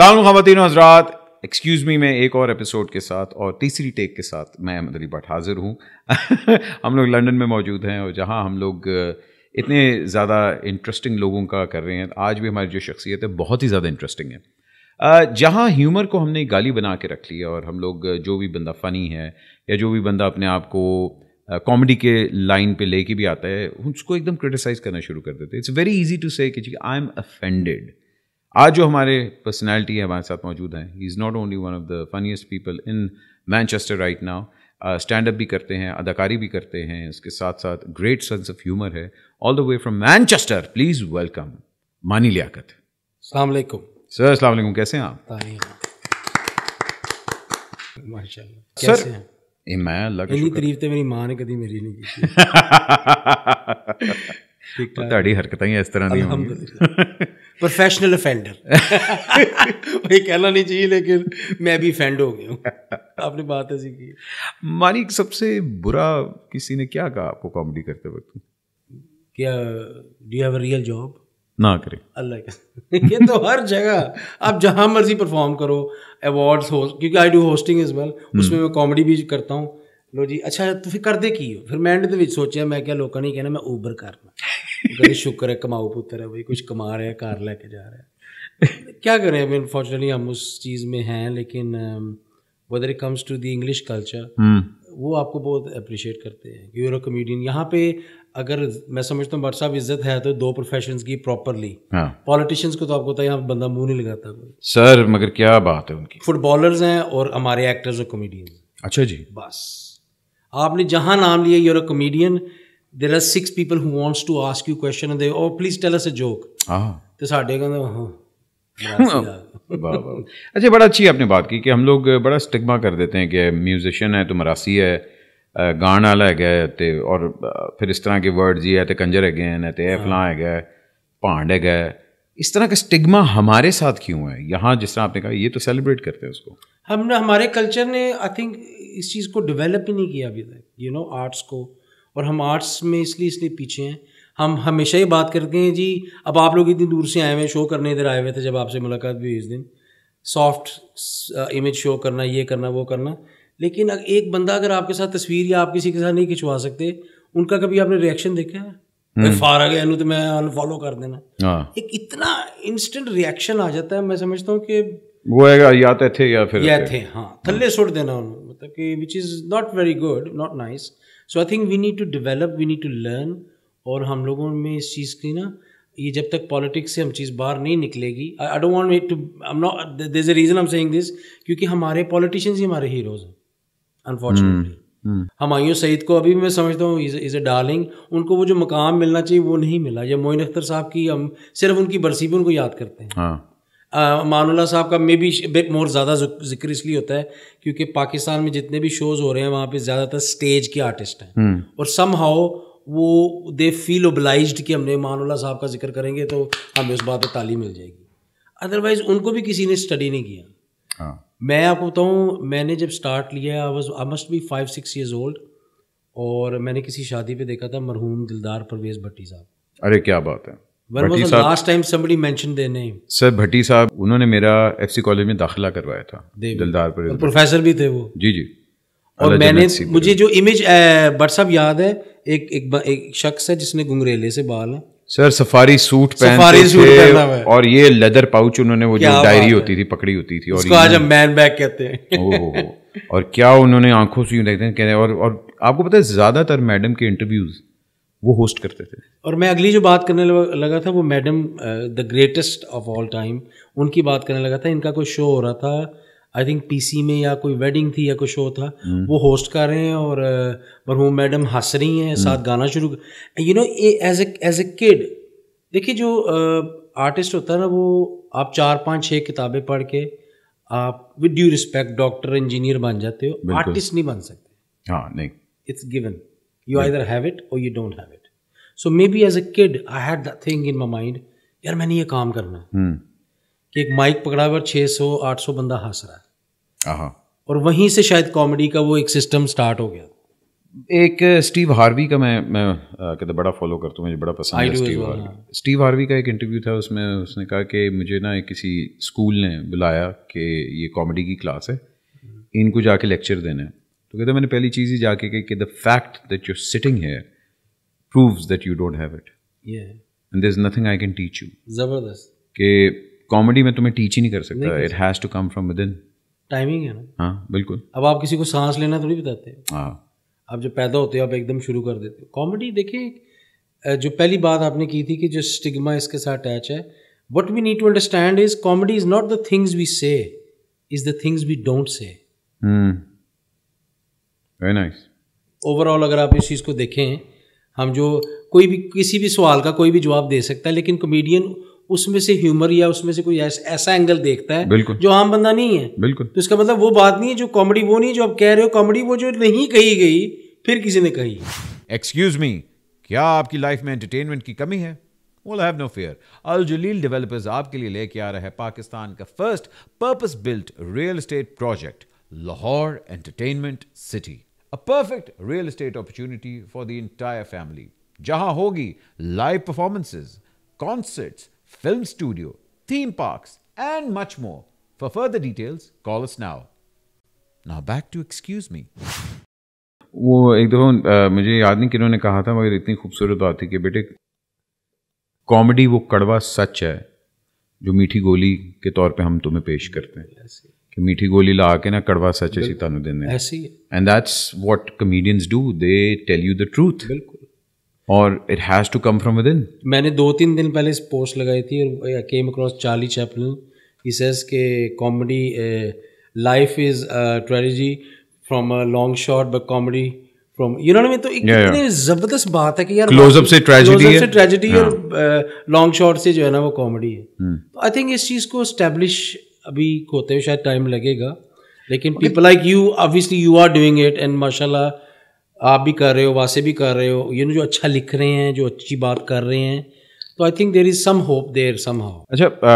खातिन हजरात excuse me मैं एक और एपिसोड के साथ और तीसरी टेक के साथ मैं अहमद अली भट हाज़िर हूँ हम लोग लंदन में मौजूद हैं और जहाँ हम लोग uh, इतने ज़्यादा इंटरेस्टिंग लोगों का कर रहे हैं आज भी हमारी जो शख्सियत है बहुत ही ज़्यादा इंटरेस्टिंग है uh, जहाँ ह्यूमर को हमने गाली बना के रख लिया और हम लोग uh, जो भी बंदा फ़नी है या जो भी बंदा अपने आप को कॉमेडी के लाइन पे लेके भी आता है उसको एकदम क्रिटिसाइज़ करना शुरू कर देते इट्स वेरी इजी टू से कि आई एम अफेंडेड आज जो हमारे पर्सनैलिटी है हमारे साथ मौजूद हैं he is not only one of the funniest people in Manchester right now stand up भी करते हैं अदाकारी भी करते हैं उसके साथ साथ ग्रेट सेंस ऑफ ह्यूमर है all the way from Manchester please welcome Maani Liaquat सलामकुम सर असल कैसे हैं आप माशाल्लाह कैसे मैं अल्लाह तारीफ तो मेरी मां ने कभी मेरी नहीं की हरकत ही इस तरह ਤਰ੍ਹਾਂ प्रोफेशनल अफेंडर ये कहना नहीं चाहिए लेकिन मैं भी अफेंड हो गया हूँ आपने बात ऐसी की मानिक सबसे बुरा किसी ने क्या कहा आपको कॉमेडी करते वक्त क्या do have a real job ना करें अल्लाह का ये तो हर जगह आप जहाँ मर्जी परफॉर्म करो अवार्ड्स हो क्योंकि I do hosting as well उसमें मैं कॉमेडी भी करता हूँ लो जी अच्छा तो फिर कर दे की हो फिर मैं एंड तो सोचा मैं क्या लोगों ने कहना मैं ऊबर करना बड़े शुक्र है कमाऊ पुत्र है भाई कुछ कमा रहे हैं कार लेके जा रहे हैं क्या करें अभी अनफॉर्चुनेटली हम उस चीज़ में हैं लेकिन whether it comes to the English culture वो आपको बहुत अप्रिशिएट करते हैं यू आर कॉमेडियन यहाँ पे अगर मैं समझता हूँ बट साहब इज्जत है तो दो प्रोफेशन की प्रॉपरली पॉलिटिशियंस हाँ। को तो आपको पता है यहाँ बंदा मुंह नहीं लगाता कोई सर मगर क्या बात है उनकी फुटबॉलर्स हैं और हमारे एक्टर्स और कॉमेडियंस अच्छा जी बस आपने जहाँ नाम लिया you're a comedian there are six people who wants to ask you question they oh please tell us a joke तो साढ़े कहते हाँ, हाँ। अच्छा बड़ा अच्छी आपने बात की कि हम लोग बड़ा स्टिग्मा कर देते हैं कि म्यूजिशियन है तो मरासी है गाण वाला है तो और फिर इस तरह के वर्ड जी है तो कंजर है गए हैं तो हाँ। फलां है गए भांड है गए इस तरह का स्टिग्मा हमारे साथ क्यों है यहाँ जिस तरह आपने कहा ये तो सेलिब्रेट करते हैं उसको हमने हमारे कल्चर ने आई थिंक इस चीज़ को डिवेलप ही नहीं किया अभी तक यू नो आर्ट्स को और हम आर्ट्स में इसलिए इसलिए पीछे हैं हम हमेशा ही बात करते हैं जी अब आप लोग इतनी दूर से आए हुए हैं शो करने इधर आए हुए थे जब आपसे मुलाकात भी हुई इस दिन सॉफ्ट इमेज शो करना ये करना वो करना लेकिन एक बंदा अगर आपके साथ तस्वीर या आप किसी के साथ नहीं खिंचवा सकते उनका कभी आपने रिएक्शन देखा है फार हम्म। आ गया तो मैं अनफॉलो कर देना हाँ। एक इतना इंस्टेंट रिएक्शन आ जाता है मैं समझता हूँ कि वो है या तो थे या फिर या थे हाँ थल्ले हाँ। सुट देना उन्होंने मतलब कि which is not very good not nice so I think we need to develop we need to learn और हम लोगों में इस चीज़ की ना ये जब तक पॉलिटिक्स से हम चीज़ बाहर नहीं निकलेगी I don't want it to I am not is a reason I am saying this क्योंकि हमारे पॉलिटिशियंस ही हमारे हीरोज हैं unfortunately hmm, hmm. Humayun Saeed को अभी मैं समझता हूँ इज़ ए डार्लिंग उनको वो जो मकाम मिलना चाहिए वो नहीं मिला या मोइन अख्तर साहब की हम सिर्फ उनकी बरसी उनको याद करते हैं हाँ. मानुल्ला साहब का मे बी मोर ज़्यादा जिक्र इसलिए होता है क्योंकि पाकिस्तान में जितने भी शोज़ हो रहे हैं वहाँ पे ज़्यादातर स्टेज के आर्टिस्ट हैं हम्म। और सम हाउ वो दे फील ओबलाइज कि हमने मानुल्ला साहब का जिक्र करेंगे तो हमें उस बात पर तालीम मिल जाएगी अदरवाइज़ उनको भी किसी ने स्टडी नहीं किया हाँ। मैं आपको बताऊँ मैंने जब स्टार्ट लिया I was I must be five six years old और मैंने किसी शादी पे देखा था मरहूम दिलदार परवेज़ भट्टी साहब अरे क्या बात है सर भट्टी साहब उन्होंने मेरा कॉलेज में दाखिला करवाया था दिलदार पर प्रोफेसर भी थे वो जी जी और मैंने मुझे जो इमेज साहब याद है एक एक, एक शख्स है जिसने गुंगरेले से बाल है सर सफारी सूट और ये लेदर पाउच उन्होंने वो जो डायरी होती थी पकड़ी होती थी और आज हम मैन बैग कहते हैं और क्या उन्होंने आंखों से यूं देखते हैं और और आपको पता है ज्यादातर मैडम के इंटरव्यूज वो होस्ट करते थे और मैं अगली जो बात करने लगा था वो madam the greatest of all time उनकी बात करने लगा था इनका कोई शो हो रहा था आई थिंक पीसी में या कोई वेडिंग थी या कोई शो था हम्म। वो होस्ट कर रहे हैं और मरहूम मैडम हंस रही हैं हम्म। साथ गाना शुरू you know as as a kid देखिए जो आर्टिस्ट होता है ना वो आप चार पाँच छः किताबें पढ़ के आप with due respect doctor engineer बन जाते हो आर्टिस्ट नहीं बन सकते हाँ नहीं it's given You yeah. Have it और you don't have it so maybe as a kid I had the thing in my mind यार मैंने ये काम करना है hmm. कि एक माइक पकड़ा हुआ छः सौ आठ सौ बंदा हंस रहा है और वहीं से शायद कॉमेडी का वो एक सिस्टम स्टार्ट हो गया एक स्टीव uh, हार्वी का मैं मैं uh, कहते बड़ा फॉलो करता हूँ मुझे बड़ा पसंद है स्टीव हार्वी स्टीव हार्वी का एक इंटरव्यू था उसमें उसने कहा कि मुझे ना किसी स्कूल ने बुलाया कि ये कॉमेडी की क्लास है हम्म। इनको जाके लेक्चर देना है तो कहते मैंने पहली चीज़ ही जाके कही कि the fact that you sitting है proves that you don't have it and there is nothing I can teach you जबरदस्त कि कॉमेडी में तुम्हें टीच ही नहीं कर सकता it has to come from within timing है ना हाँ बिल्कुल अब आप किसी को सांस लेना थोड़ी बताते हैं हाँ आप जब पैदा होते हो आप एकदम शुरू कर देते हो कॉमेडी देखिए जो पहली बात आपने की थी कि जो स्टिग्मा इसके साथ अटैच है what we need to understand is comedy is not the things we say is the things we don't say very nice overall अगर आप इस चीज़ को देखें हम जो कोई भी किसी भी सवाल का कोई भी जवाब दे सकता है लेकिन कॉमेडियन उसमें से ह्यूमर या उसमें से कोई ऐसा एंगल देखता है जो आम बंदा नहीं है बिल्कुल तो इसका मतलब वो बात नहीं है जो कॉमेडी वो नहीं जो आप कह रहे हो कॉमेडी वो जो नहीं कही गई फिर किसी ने कही एक्सक्यूज मी क्या आपकी लाइफ में एंटरटेनमेंट की कमी है Well, have no fear. Al Jaleel Developers आपके लिए लेके आ रहा है पाकिस्तान का first purpose built real estate project Lahore entertainment city a perfect real estate opportunity for the entire family जहां होगी live performances concerts film studio theme parks and much more for further details call us now now back to excuse me वो एक दफ़ा मुझे याद नहीं किन्होंने कहा था मगर इतनी खूबसूरत बात थी कि बेटे कॉमेडी वो कड़वा सच है जो मीठी गोली के तौर पे हम तुम्हें पेश करते हैं कि मीठी गोली ला के ना कड़वा सच है सीतानु दिन and that's what comedians do they tell you the truth बिल्कुल और it has to come from within मैंने दो तीन दिन पहले इस पोस्ट लगाई थी और came across Charlie Chaplin he says के comedy life is tragedy from a long shot but comedy from you know तो एक जबरदस्त बात है कि यार क्लोजअप से ट्रेजेडी से ट्रेजेडी और लॉन्ग हाँ। शॉट से जो है ना वो कॉमेडी है आई हम्म। थिंक इस चीज़ को स्टैब्लिश अभी होते हुए शायद टाइम लगेगा लेकिन people like you obviously you are doing it and माशाल्लाह आप भी कर रहे हो वासे भी कर रहे हो ये जो अच्छा लिख रहे हैं जो अच्छी बात कर रहे हैं तो I think there is some hope there somehow अच्छा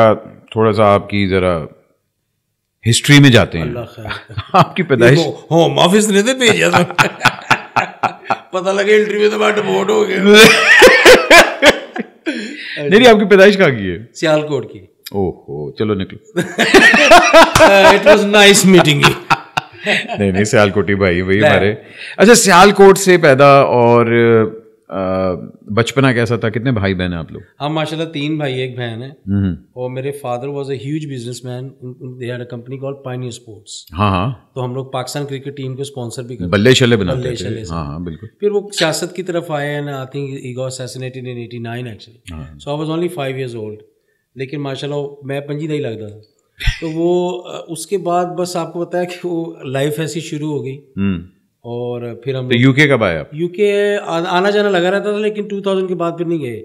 थोड़ा सा आपकी ज़रा हिस्ट्री में जाते हैं आपकी पैदाइश होम ऑफिस ने तो भेजा था पता लगे इंटरव्यू तो मैं बोर्ड हो गया नहीं आपकी पैदाइश कहाँ की है सियालकोट की ओहो चलो निकलो इट वाज नाइस मीटिंग नहीं नहीं सियालकोटी भाई वही हमारे अच्छा सियालकोट से पैदा और uh, बचपना कैसा था कितने भाई बहन है आप लोग हम हाँ, माशाल्लाह तीन भाई एक बहन है हम्म। और मेरे father was a huge businessman they had a company called Pioneer Sports हाँ हाँ तो हम लोग पाकिस्तान क्रिकेट टीम को स्पॉन्सर भी करते बल्ले शल्ले बनाते बल्ले शले हाँ हाँ बिल्कुल फिर वो सियासत की तरफ आए and I think he got assassinated in 89 actually so I was only 5 years old लेकिन माशाल्लाह मैं पंजी नहीं लगता था तो वो उसके बाद बस आपको बताया कि वो लाइफ ऐसी शुरू हो गई हम्म। और फिर हम तो यूके कब आया यूके आना जाना लगा रहता था लेकिन 2000 के बाद फिर नहीं गए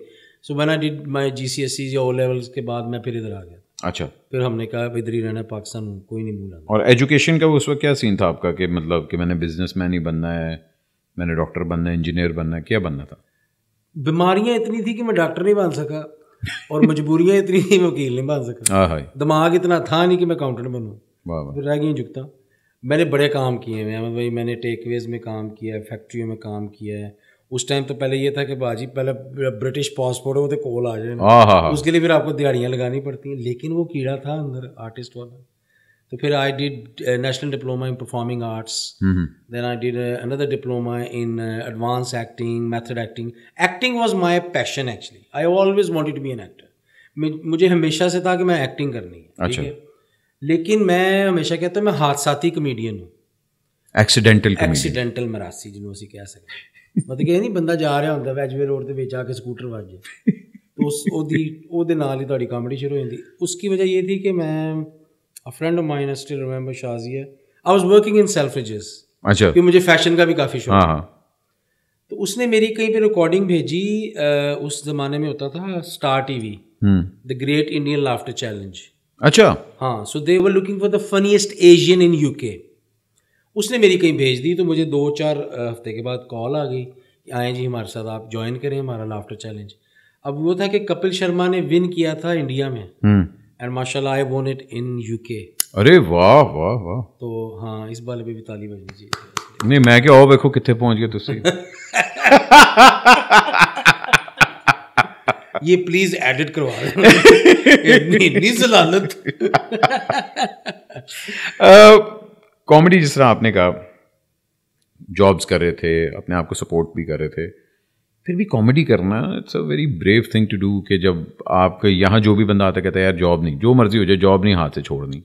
so man I did my G C S C या ओ लेवल्स के बाद मैं फिर इधर आ गया अच्छा फिर हमने कहा इधर ही रहना पाकिस्तान कोई नहीं भूला और एजुकेशन का उस वक्त क्या सीन था आपका कि मतलब कि मैंने बिजनेस मैन ही बनना है मैंने डॉक्टर बनना है इंजीनियर बनना है क्या बनना था बीमारियाँ इतनी थी कि मैं डॉक्टर नहीं बन सका और मजबूरियाँ इतनी थी मैं वकील नहीं बन सका हाँ, हाँ। दिमाग इतना था नहीं कि मैं अकाउंटेंट बनूँ फिर रह गई झुकता मैंने बड़े काम किए हैं अहमद भाई मैंने टेकवेज में काम किया है फैक्ट्रियों में काम किया है उस टाइम तो पहले ये था कि भाजी पहले ब्रिटिश पासपोर्ट वो तो कॉल आ जाए हाँ, उसके लिए फिर आपको दिहाड़ियाँ लगानी पड़ती हैं लेकिन वो कीड़ा था अंदर आर्टिस्ट वाला तो फिर I did national diploma in performing arts then I did another diploma in advance acting method acting acting was my passion actually I always wanted to be an actor मुझे हमेशा से था कि मैं एक्टिंग करनी है ठीक अच्छा। है लेकिन मैं हमेशा कहता हूँ मैं हादसाती कमेडियन हूँ ਐਕਸੀਡੈਂਟਲ ਐਕਸੀਡੈਂਟਲ ਮਰਾਸੀ ਜਿਹਨੂੰ ਅਸੀਂ ਕਹਿ ਸਕਦੇ ਮਤਲਬ ਕਿ ਇਹ ਨਹੀਂ ਬੰਦਾ ਜਾ ਰਿਹਾ ਹੁੰਦਾ ਵੈਜਵੇ ਰੋਡ ਦੇ ਵਿੱਚ ਆ ਕੇ ਸਕੂਟਰ ਵੱਜ ਜਾਏ ਉਸ ਉਹਦੀ ਉਹਦੇ ਨਾਲ ਹੀ ਤੁਹਾਡੀ ਕਾਮੇਡੀ ਸ਼ੁਰੂ a friend of mine I still remember Shazia. I was working in Selfridges. अच्छा क्योंकि मुझे फैशन का भी काफ़ी शौक हाँ, हाँ तो उसने मेरी कहीं पे रिकॉर्डिंग भेजी आ, उस जमाने में होता था Star TV the great Indian laughter challenge अच्छा हाँ so they were looking for the funniest Asian in UK उसने मेरी कहीं भेज दी तो मुझे दो चार हफ्ते के बाद कॉल आ गई आए जी हमारे साथ आप ज्वाइन करें हमारा लाफ्टर चैलेंज अब वो था कि कपिल शर्मा ने विन किया था इंडिया में हम्म। एंड माशाल्लाह आई वोन इट इन यूके अरे वाह वाह वाह तो हाँ इस बार भी ताली बज जी नहीं मैं क्या आओ देखो कितने पहुंच गए ਤੁਸੀਂ ये प्लीज एडिट करवा रहे इतनी जलालत कॉमेडी जिस तरह आपने कहा जॉब्स कर रहे थे अपने आप को सपोर्ट भी कर रहे थे फिर भी कॉमेडी करना it's a very brave thing to do कि जब आपके यहाँ जो भी बंदा आता कहता है यार जॉब नहीं जो मर्जी हो जाए जॉब नहीं हाथ से छोड़नी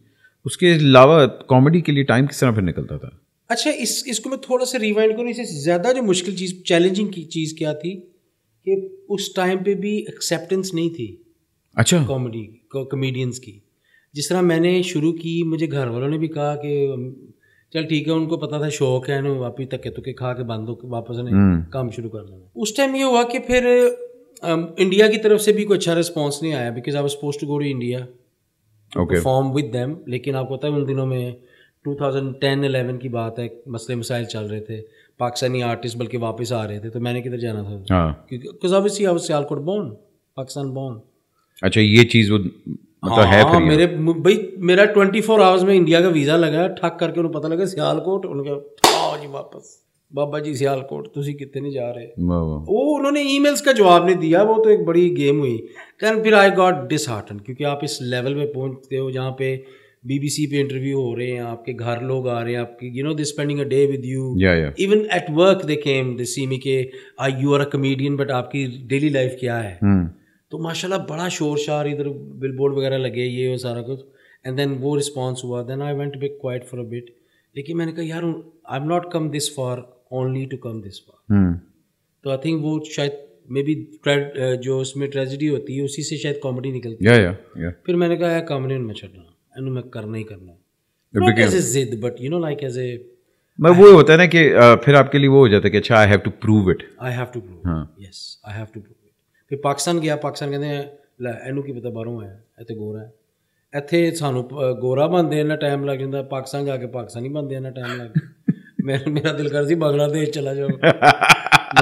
उसके अलावा कॉमेडी के लिए टाइम किस तरह फिर निकलता था अच्छा इस इसको मैं थोड़ा सा रिवाइंड करूँ इससे ज़्यादा जो मुश्किल चीज़ चैलेंजिंग की चीज़ क्या थी कि उस टाइम पे भी एक्सेप्टेंस नहीं थी अच्छा कॉमेडी कॉमेडियंस की जिस तरह मैंने शुरू की मुझे घर वालों ने भी कहा कि चल ठीक है उनको पता था शौक है ना वापिस धक्के तुके खा के बंद होकर वापस ने हम्म। काम शुरू कर देना उस टाइम ये हुआ कि फिर इंडिया की तरफ से भी कोई अच्छा रिस्पॉन्स नहीं आया because I was suppose to go to India form with them लेकिन आपको पता है उन दिनों में 2010-11 की बात है मसले मसाइल चल रहे थे पाकिस्तानी आर्टिस्ट बल्कि वापस आ रहे थे तो मैंने किधर जाना था हाँ। क्योंकि obviously I was Sialkot born Pakistan born अच्छा ये चीज़ वो मतलब हाँ, है फ्री मेरे भाई मेरा ट्वेंटी फोर आवर्स में इंडिया का वीज़ा लगा ठक करके उन्हें पता लगा सियालकोट उनके आओ जी वापस बाबा जी सियालकोट तुम कितने नहीं जा रहे वो उन्होंने ईमेल्स का जवाब नहीं दिया वो तो एक बड़ी गेम हुई कैन फिर आई गॉट डिसहार्टन क्योंकि आप इस लेवल पे पहुंचते हो जहाँ पे बीबीसी पे इंटरव्यू हो रहे हैं आपके घर लोग आ रहे हैं आपकी you know they spending a day with you even at work they came they see me के I you are a comedian but आपकी डेली लाइफ क्या है hmm. तो माशाल्लाह बड़ा शोर शार इधर बिल बोर्ड वगैरह लगे ये वो सारा कुछ एंड देन वो रिस्पॉन्स हुआ then I went be quiet for a bit लेकिन मैंने कहा यार I am not come this for only to come this for तो आई थिंक वो शायद मे बी जो उसमें ट्रेजिडी होती है उसी से शायद कॉमेडी निकलती है yeah, yeah, yeah. फिर मैंने कहा यार कॉमेडी में छटना एंड मैं करना ही करना जिद but you know like as a मैं वो होता है ना कि फिर आपके लिए वो हो जाता है कि अच्छा I have to prove it I have to prove yes I have to prove फिर पाकिस्तान गया पाकिस्तान कहते हैं ਇਹਨੂੰ ਕੀ ਪਤਾ ਬਾਹਰੋਂ ਆਇਆ इतने ਤੇ गोरा ਹੈ ਇੱਥੇ ਸਾਨੂੰ ਗੋਰਾ ਬੰਦੇ ਇਹਨਾਂ ਟਾਈਮ ਲੱਗ ਜਾਂਦਾ ਪਾਕਿਸਤਾਨ ਜਾ ਕੇ ਪਾਕਿਸਤਾਨੀ ਬੰਦੇ टाइम लग ਲੱਗ ਮੇਰਾ ਮੇਰਾ ਦਿਲ ਕਰ ਸੀ ਬੰਗਲਾदेश ਚਲਾ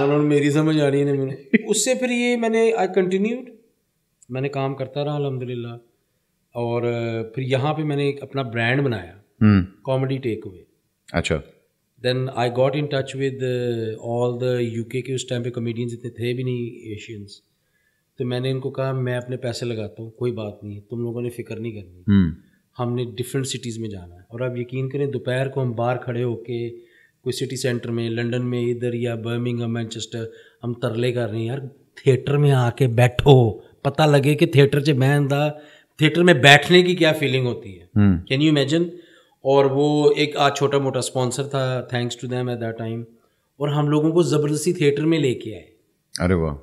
उन्होंने मेरी समझ आ रही है मैंने उससे फिर ये मैंने आई कंटिन्यूड मैंने काम करता रहा अलहमदिल्ला और फिर यहाँ पे मैंने एक अपना ब्रांड बनाया कॉमेडी टेक अवे अच्छा then I got in touch with all the UK के उस टाइम पे कॉमेडियंस इतने थे भी नहीं एशियंस तो मैंने इनको कहा मैं अपने पैसे लगाता हूँ कोई बात नहीं तुम लोगों ने फिक्र नहीं करनी हम्म। हमने डिफरेंट सिटीज़ में जाना है और आप यकीन करें दोपहर को हम बाहर खड़े होके कोई सिटी सेंटर में लंदन में इधर या बर्मिंग मैनचेस्टर हम तरले कर रहे हैं यार थिएटर में आके बैठो पता लगे कि थिएटर से बहन दा थिएटर में बैठने की क्या फीलिंग होती है कैन यू इमेजिन और वो एक आज छोटा मोटा स्पॉन्सर था thanks to them at that time और हम लोगों को ज़बरदस्ती थिएटर में लेके आए अरे वाह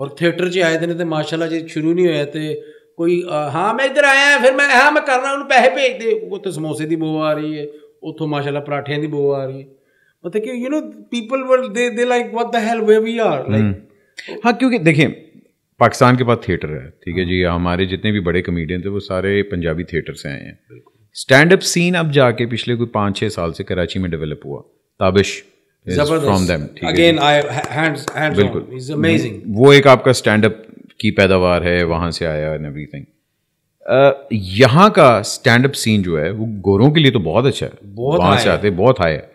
ਔਰ ਥੀਏਟਰ 'ਚ ਆਏ ਦਿਨ ਤੇ ਮਾਸ਼ਾਅੱਲਾ ਜੇ ਸ਼ੁਰੂ ਨਹੀਂ ਹੋਇਆ ਤੇ ਕੋਈ ਹਾਂ ਮੈਂ ਇੱਧਰ ਆਇਆ ਫਿਰ ਮੈਂ ਹਾਂ ਮੈਂ ਕਰਨਾ ਉਹਨੂੰ ਪੈਸੇ ਭੇਜ ਦੇ ਉੱਥੇ ਸਮੋਸੇ ਦੀ ਬੋ ਆ ਰਹੀ ਹੈ ਉੱਥੋਂ ਮਾਸ਼ਾਅੱਲਾ ਪਰਾਠਿਆਂ ਦੀ ਬੋ ਆ ਰਹੀ ਹੈ ਮਤਲਬ ਕਿ you نو people were they they like what the hell where we are like हाँ क्योंकि देखिए पाकिस्तान के पास थिएटर है ठीक है जी हमारे जितने भी बड़े कमेडियन थे वो सारे पंजाबी थिएटर से आए हैं स्टैंड अप सीन अब जाके पिछले कोई पाँच छः साल से कराची में डेवलप हुआ ताबिश वो एक आपका स्टैंड अप की पैदावार है वहां से आया एंड एवरीथिंग यहाँ का स्टैंड अप सीन जो है वो गोरों के लिए तो बहुत अच्छा है बहुत वहां से आते बहुत हाई है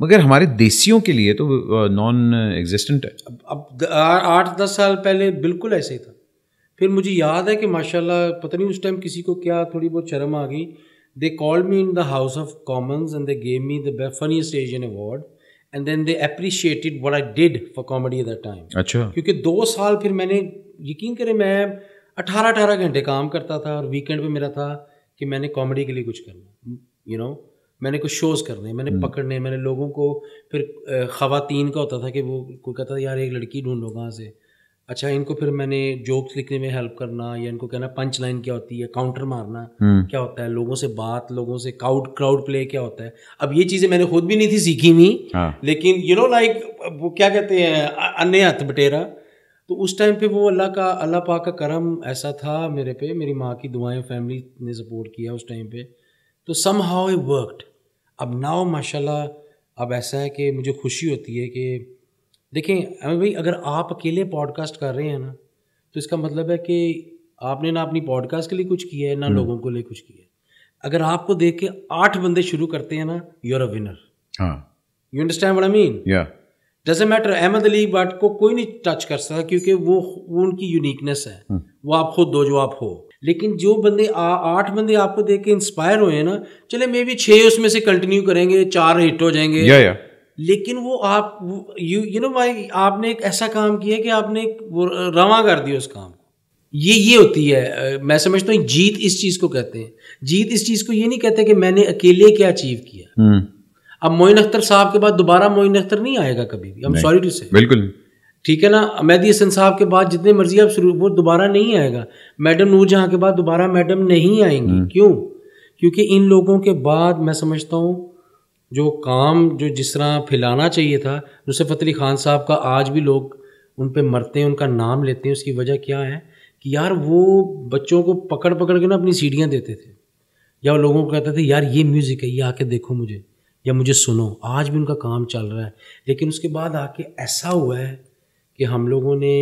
मगर हमारे देसियों के लिए तो नॉन एग्जिस्टेंट है अब, अब आठ दस साल पहले बिल्कुल ऐसे ही था फिर मुझे याद है कि माशाल्लाह पता नहीं उस टाइम किसी को क्या थोड़ी बहुत शर्म आ गई they called me in the House of Commons and they gave me the funniest Asian award and then they appreciated what I did for comedy at that time अच्छा क्योंकि दो साल फिर मैंने यकीन करें मैं अठारह अठारह घंटे काम करता था और वीकेंड पे मेरा था कि मैंने कॉमेडी के लिए कुछ करना यू नो hmm, मैंने कुछ शोज़ करने मैंने hmm. पकड़ने मैंने लोगों को फिर ख़वातीन का होता था कि वो कोई कहता था यार एक लड़की ढूंढो कहाँ से अच्छा इनको फिर मैंने जोक्स लिखने में हेल्प करना या इनको कहना पंच लाइन क्या होती है काउंटर मारना हम्म। क्या होता है लोगों से बात लोगों से काउड क्राउड प्ले क्या होता है अब ये चीज़ें मैंने खुद भी नहीं थी सीखी हुई हाँ। लेकिन यू नो लाइक वो क्या कहते हैं अन्य हथ बटेरा तो उस टाइम पे वो अल्लाह का अल्लाह पा का करम ऐसा था मेरे पे मेरी माँ की दुआएं फैमिली ने सपोर्ट किया उस टाइम पे तो सम हाउ वर्कड अब नाउ माशाल्लाह अब ऐसा है कि मुझे खुशी होती है कि देखें अमित भाई अगर आप अकेले पॉडकास्ट कर रहे हैं ना तो इसका मतलब है कि आपने ना अपनी पॉडकास्ट के लिए कुछ किया है ना हम्म। लोगों को लिए कुछ किया है अगर आपको देख के आठ बंदे शुरू करते हैं ना you're a winner you understand I mean does matter Ahmad Ali but को कोई नहीं टच कर सकता क्योंकि वो वो उनकी यूनिकनेस है हम्म। वो आप खुद दो जो आप हो लेकिन जो बंदे आठ बंदे आपको देख के इंस्पायर हुए हैं ना चले मे बी छे उसमें से कंटिन्यू करेंगे चार हिट हो जाएंगे या, या। लेकिन वो आप यू यू नो भाई आपने एक ऐसा काम किया कि आपने वो रवा कर दिया उस काम को ये ये होती है मैं समझता हूँ जीत इस चीज़ को कहते हैं जीत इस चीज़ को ये नहीं कहते कि मैंने अकेले क्या अचीव किया हम्म। अब मोइन अख्तर साहब के बाद दोबारा मोइन अख्तर नहीं आएगा कभी भी आई एम सॉरी टू से बिल्कुल ठीक है ना मैदी हसन साहब के बाद जितने मर्जी आप शुरू वो दोबारा नहीं आएगा मैडम नूर जहाँ के बाद दोबारा मैडम नहीं आएंगी हम्म। क्यों क्योंकि इन लोगों के बाद मैं समझता हूँ जो काम जो जिस तरह फैलाना चाहिए था नुसरत अली ख़ान साहब का आज भी लोग उन पर मरते हैं उनका नाम लेते हैं उसकी वजह क्या है कि यार वो बच्चों को पकड़ पकड़ के ना अपनी सीढ़ियाँ देते थे या वो लोगों को कहते थे यार ये म्यूज़िक है ये आके देखो मुझे या मुझे सुनो आज भी उनका काम चल रहा है लेकिन उसके बाद आके ऐसा हुआ है कि हम लोगों ने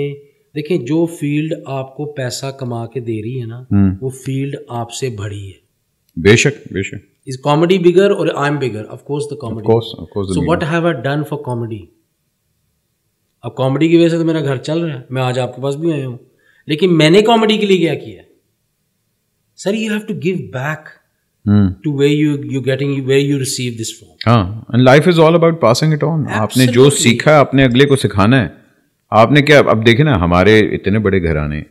देखें जो फील्ड आपको पैसा कमा के दे रही है ना हम्म। वो फील्ड आपसे भरी है बेशक बेशक is comedy bigger or i'm bigger of course the comedy of course of course so what have i done for comedy अब कॉमेडी की वजह से तो मेरा घर चल रहा है मैं आज आपके पास भी आया हूँ लेकिन मैंने कॉमेडी के लिए क्या किया sir you have to give back to way you you getting way you receive this from and life is all about passing it on आपने जो सीखा है आपने अगले को सिखाना है आपने क्या अब देखे ना हमारे इतने बड़े घराने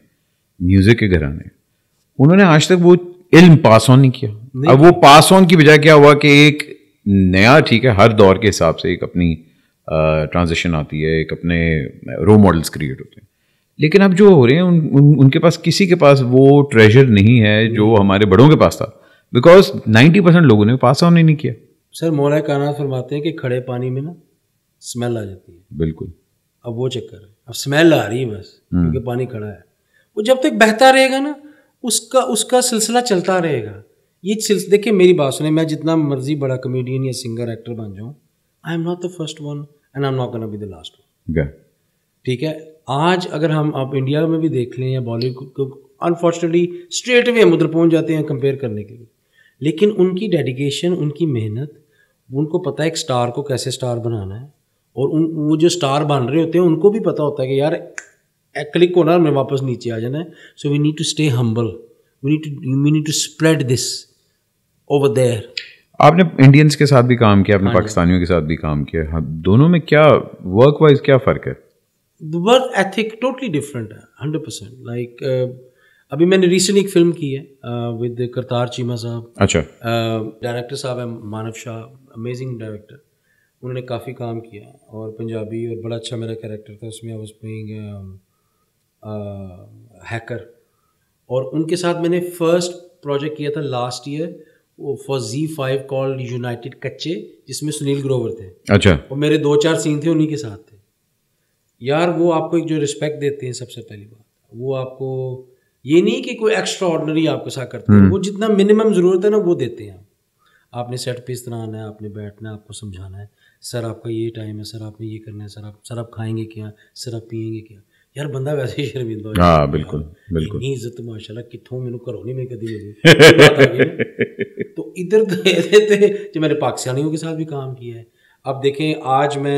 म्यूजिक के घराने उन्होंने आज तक वो इल्म पास ऑन नहीं किया अब वो पास ऑन की बजाय क्या हुआ कि एक नया ठीक है हर दौर के हिसाब से एक अपनी ट्रांजिशन आती है एक अपने रो मॉडल्स क्रिएट होते हैं लेकिन अब जो हो रहे हैं उन, उन उनके पास किसी के पास वो ट्रेजर नहीं है जो हम्म। हमारे बड़ों के पास था बिकॉज नाइन्टी परसेंट लोगों ने पास ऑन ही नहीं किया सर मौलाना काना फरमाते हैं कि खड़े पानी में ना स्मेल आ जाती है बिल्कुल अब वो चक्कर है अब स्मेल आ रही है बस हम्म। क्योंकि पानी खड़ा है वो जब तक बहता रहेगा ना उसका उसका सिलसिला चलता रहेगा ये सिलसिले देखिए मेरी बात सुने मैं जितना मर्जी बड़ा कमेडियन या सिंगर एक्टर बन जाऊँ I am not the first one and I am not gonna be the last one ठीक है आज अगर हम आप इंडिया में भी देख लें या बॉलीवुड को अनफॉर्चुनेटली स्ट्रेट वे हम उधर पहुँच जाते हैं कंपेयर करने के लिए लेकिन उनकी डेडिकेशन उनकी मेहनत उनको पता है एक स्टार को कैसे स्टार बनाना है और उन वो जो स्टार बन रहे होते हैं उनको भी पता होता है कि यार क्लिक होना मैं वापस नीचे आ जाना है so we need to stay humble we need to we need to spread this over there आपने इंडियंस के साथ भी काम किया आपने हाँ पाकिस्तानियों के साथ भी काम किया हाँ, दोनों में क्या वर्क वाइज क्या फ़र्क है वर्क एथिक टोटली डिफरेंट है हंड्रेड परसेंट लाइक अभी मैंने रिसेंट एक फिल्म की है विद करतार चीमा साहब अच्छा डायरेक्टर uh, साहब है मानव शाह अमेजिंग डायरेक्टर उन्होंने काफ़ी काम किया और पंजाबी और बड़ा अच्छा मेरा कैरेक्टर था उसमें आई वॉज प्लेइंग हैकर और उनके साथ मैंने फर्स्ट प्रोजेक्ट किया था last year for G five called United Kacche जिसमें सुनील ग्रोवर थे अच्छा और मेरे दो चार सीन थे उन्हीं के साथ थे यार वो आपको एक जो रिस्पेक्ट देते हैं सबसे पहली बात वो आपको ये नहीं कि कोई एक्स्ट्रा ऑर्डनरी आपके साथ करते हैं हम्म। वो जितना मिनिमम ज़रूरत है ना वो देते हैं आपने सेट पीस इस तरह आना है आपने बैठना है आपको समझाना है सर आपका ये टाइम है सर आपने ये करना है सर आप सर आप खाएंगे क्या सर आप पियेंगे क्या यार ਬੰਦਾ वैसे ही शर्मिंदा ਹੋ ਹਾਂ ਬਿਲਕੁਲ ਬਿਲਕੁਲ ਨਹੀਂ ਇੱਜ਼ਤ ਮਾਸ਼ਾਅੱਲਾ ਕਿੱਥੋਂ ਮੈਨੂੰ ਘਰੋਂ ਨਹੀਂ ਮੈਂ ਕਦੀ ਮਿਲੀ तो इधर तो ऐसे थे जो मैंने पाकिस्तानियों के साथ भी काम किया है अब देखें आज मैं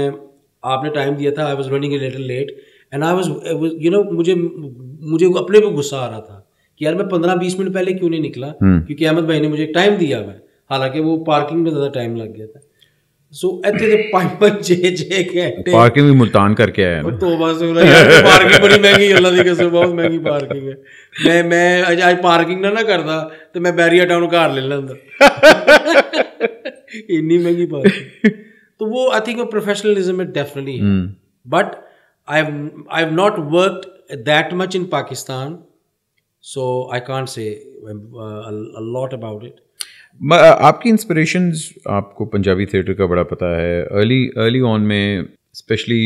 आपने टाइम दिया था I was running little late and I was you know मुझे मुझे अपने पर गुस्सा आ रहा था कि यार मैं पंद्रह बीस मिनट पहले क्यों नहीं निकला हम्म। क्योंकि अहमद भाई ने मुझे टाइम दिया मैं हालांकि वो पार्किंग में ज़्यादा टाइम लग गया था ਸੋ ਇੱਥੇ ਦੇ ਪੰਜ ਪੰਜ ਜੇ ਜੇ ਘੰਟੇ ਪਾਰਕਿੰਗ ਵੀ ਮਲਤਾਨ ਕਰਕੇ ਆਇਆ ਨਾ ਤੋਬਾ ਸੁਣਾ ਯਾਰ ਪਾਰਕਿੰਗ ਬੜੀ ਮਹਿੰਗੀ ਹੈ ਅੱਲਾਹ ਦੀ ਕਸਮ ਬਹੁਤ ਮਹਿੰਗੀ ਪਾਰਕਿੰਗ ਹੈ ਮੈਂ ਮੈਂ ਅੱਜ ਅੱਜ ਪਾਰਕਿੰਗ ਨਾ ਨਾ ਕਰਦਾ ਤੇ ਮੈਂ ਬੈਰੀਆ ਟਾਊਨ ਘਰ ਲੈ ਲੈਂਦਾ ਇੰਨੀ ਮਹਿੰਗੀ ਪਾਰਕਿੰਗ तो वो आई थिंक प्रोफेशनलिज्म में डेफिनेटली है but I have not worked worked that in Pakistan so I can't say a lot about it आपकी इंस्पिरेशन आपको पंजाबी थिएटर का बड़ा पता है अर्ली अर्ली ऑन में स्पेशली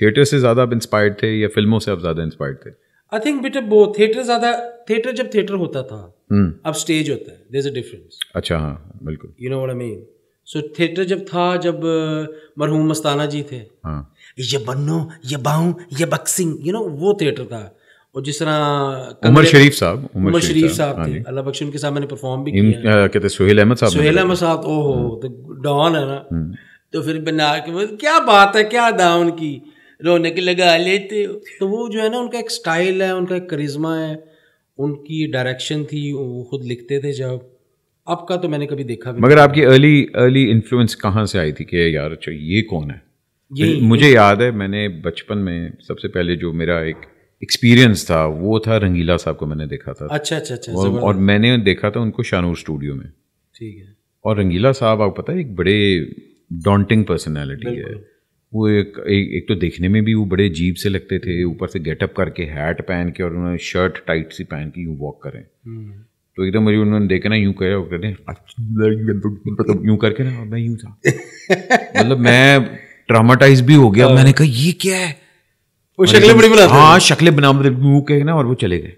थिएटर से ज़्यादा आप इंस्पायर्ड थे या फिल्मों से आप ज़्यादा इंस्पायर्ड थे आई थिंक बेटा वो थिएटर ज़्यादा थिएटर जब थिएटर होता था हम्म। अब स्टेज होता है देर इज अ डिफरेंस अच्छा हाँ बिल्कुल you know what I mean so theatre जब था जब मरहूम मस्ताना जी थे हाँ. ये बन्नो ये बाहू ये बक्सिंग यू नो वो थिएटर था और जिस तरह उमर शरीफ साहब उमर शरीफ साहब हाँ थे अल्लाह बख्श उनके साथ मैंने परफॉर्म भी किया सुहेल अहमद साहब सुहेल अहमद साहब ओ तो हो हम्म। तो डॉन है ना हम्म। तो फिर बना के क्या बात है क्या अदा उनकी रोने के लगा लेते तो वो जो है ना उनका एक स्टाइल है उनका एक करिश्मा है उनकी डायरेक्शन थी वो खुद लिखते थे जब आपका तो मैंने कभी देखा मगर आपकी अर्ली अर्ली इन्फ्लुएंस कहाँ से आई थी कि यार अच्छा ये कौन है ये मुझे ये। याद है मैंने बचपन में सबसे पहले जो मेरा एक एक्सपीरियंस था वो था रंगीला साहब को मैंने देखा था अच्छा अच्छा अच्छा और, और मैंने देखा था उनको शानूर स्टूडियो में ठीक है और रंगीला साहब आपको पता है एक बड़े डॉन्टिंग पर्सनैलिटी है वो एक, एक एक तो देखने में भी वो बड़े अजीब से लगते थे हम्म। ऊपर से गेटअप करके हैट पहन के और उन्होंने शर्ट टाइट सी पहन के यूँ वॉक करें हम्म। तो एकदम मुझे उन्होंने देखा ना यूँ करे कहते हैं अच्छा, तो यूँ करके ना मैं यूँ था मतलब मैं ट्रामाटाइज भी हो गया हाँ। मैंने कहा ये क्या है वो शक्लें बड़ी बनाते हाँ शक्लें बना मुंह के ना और वो चले गए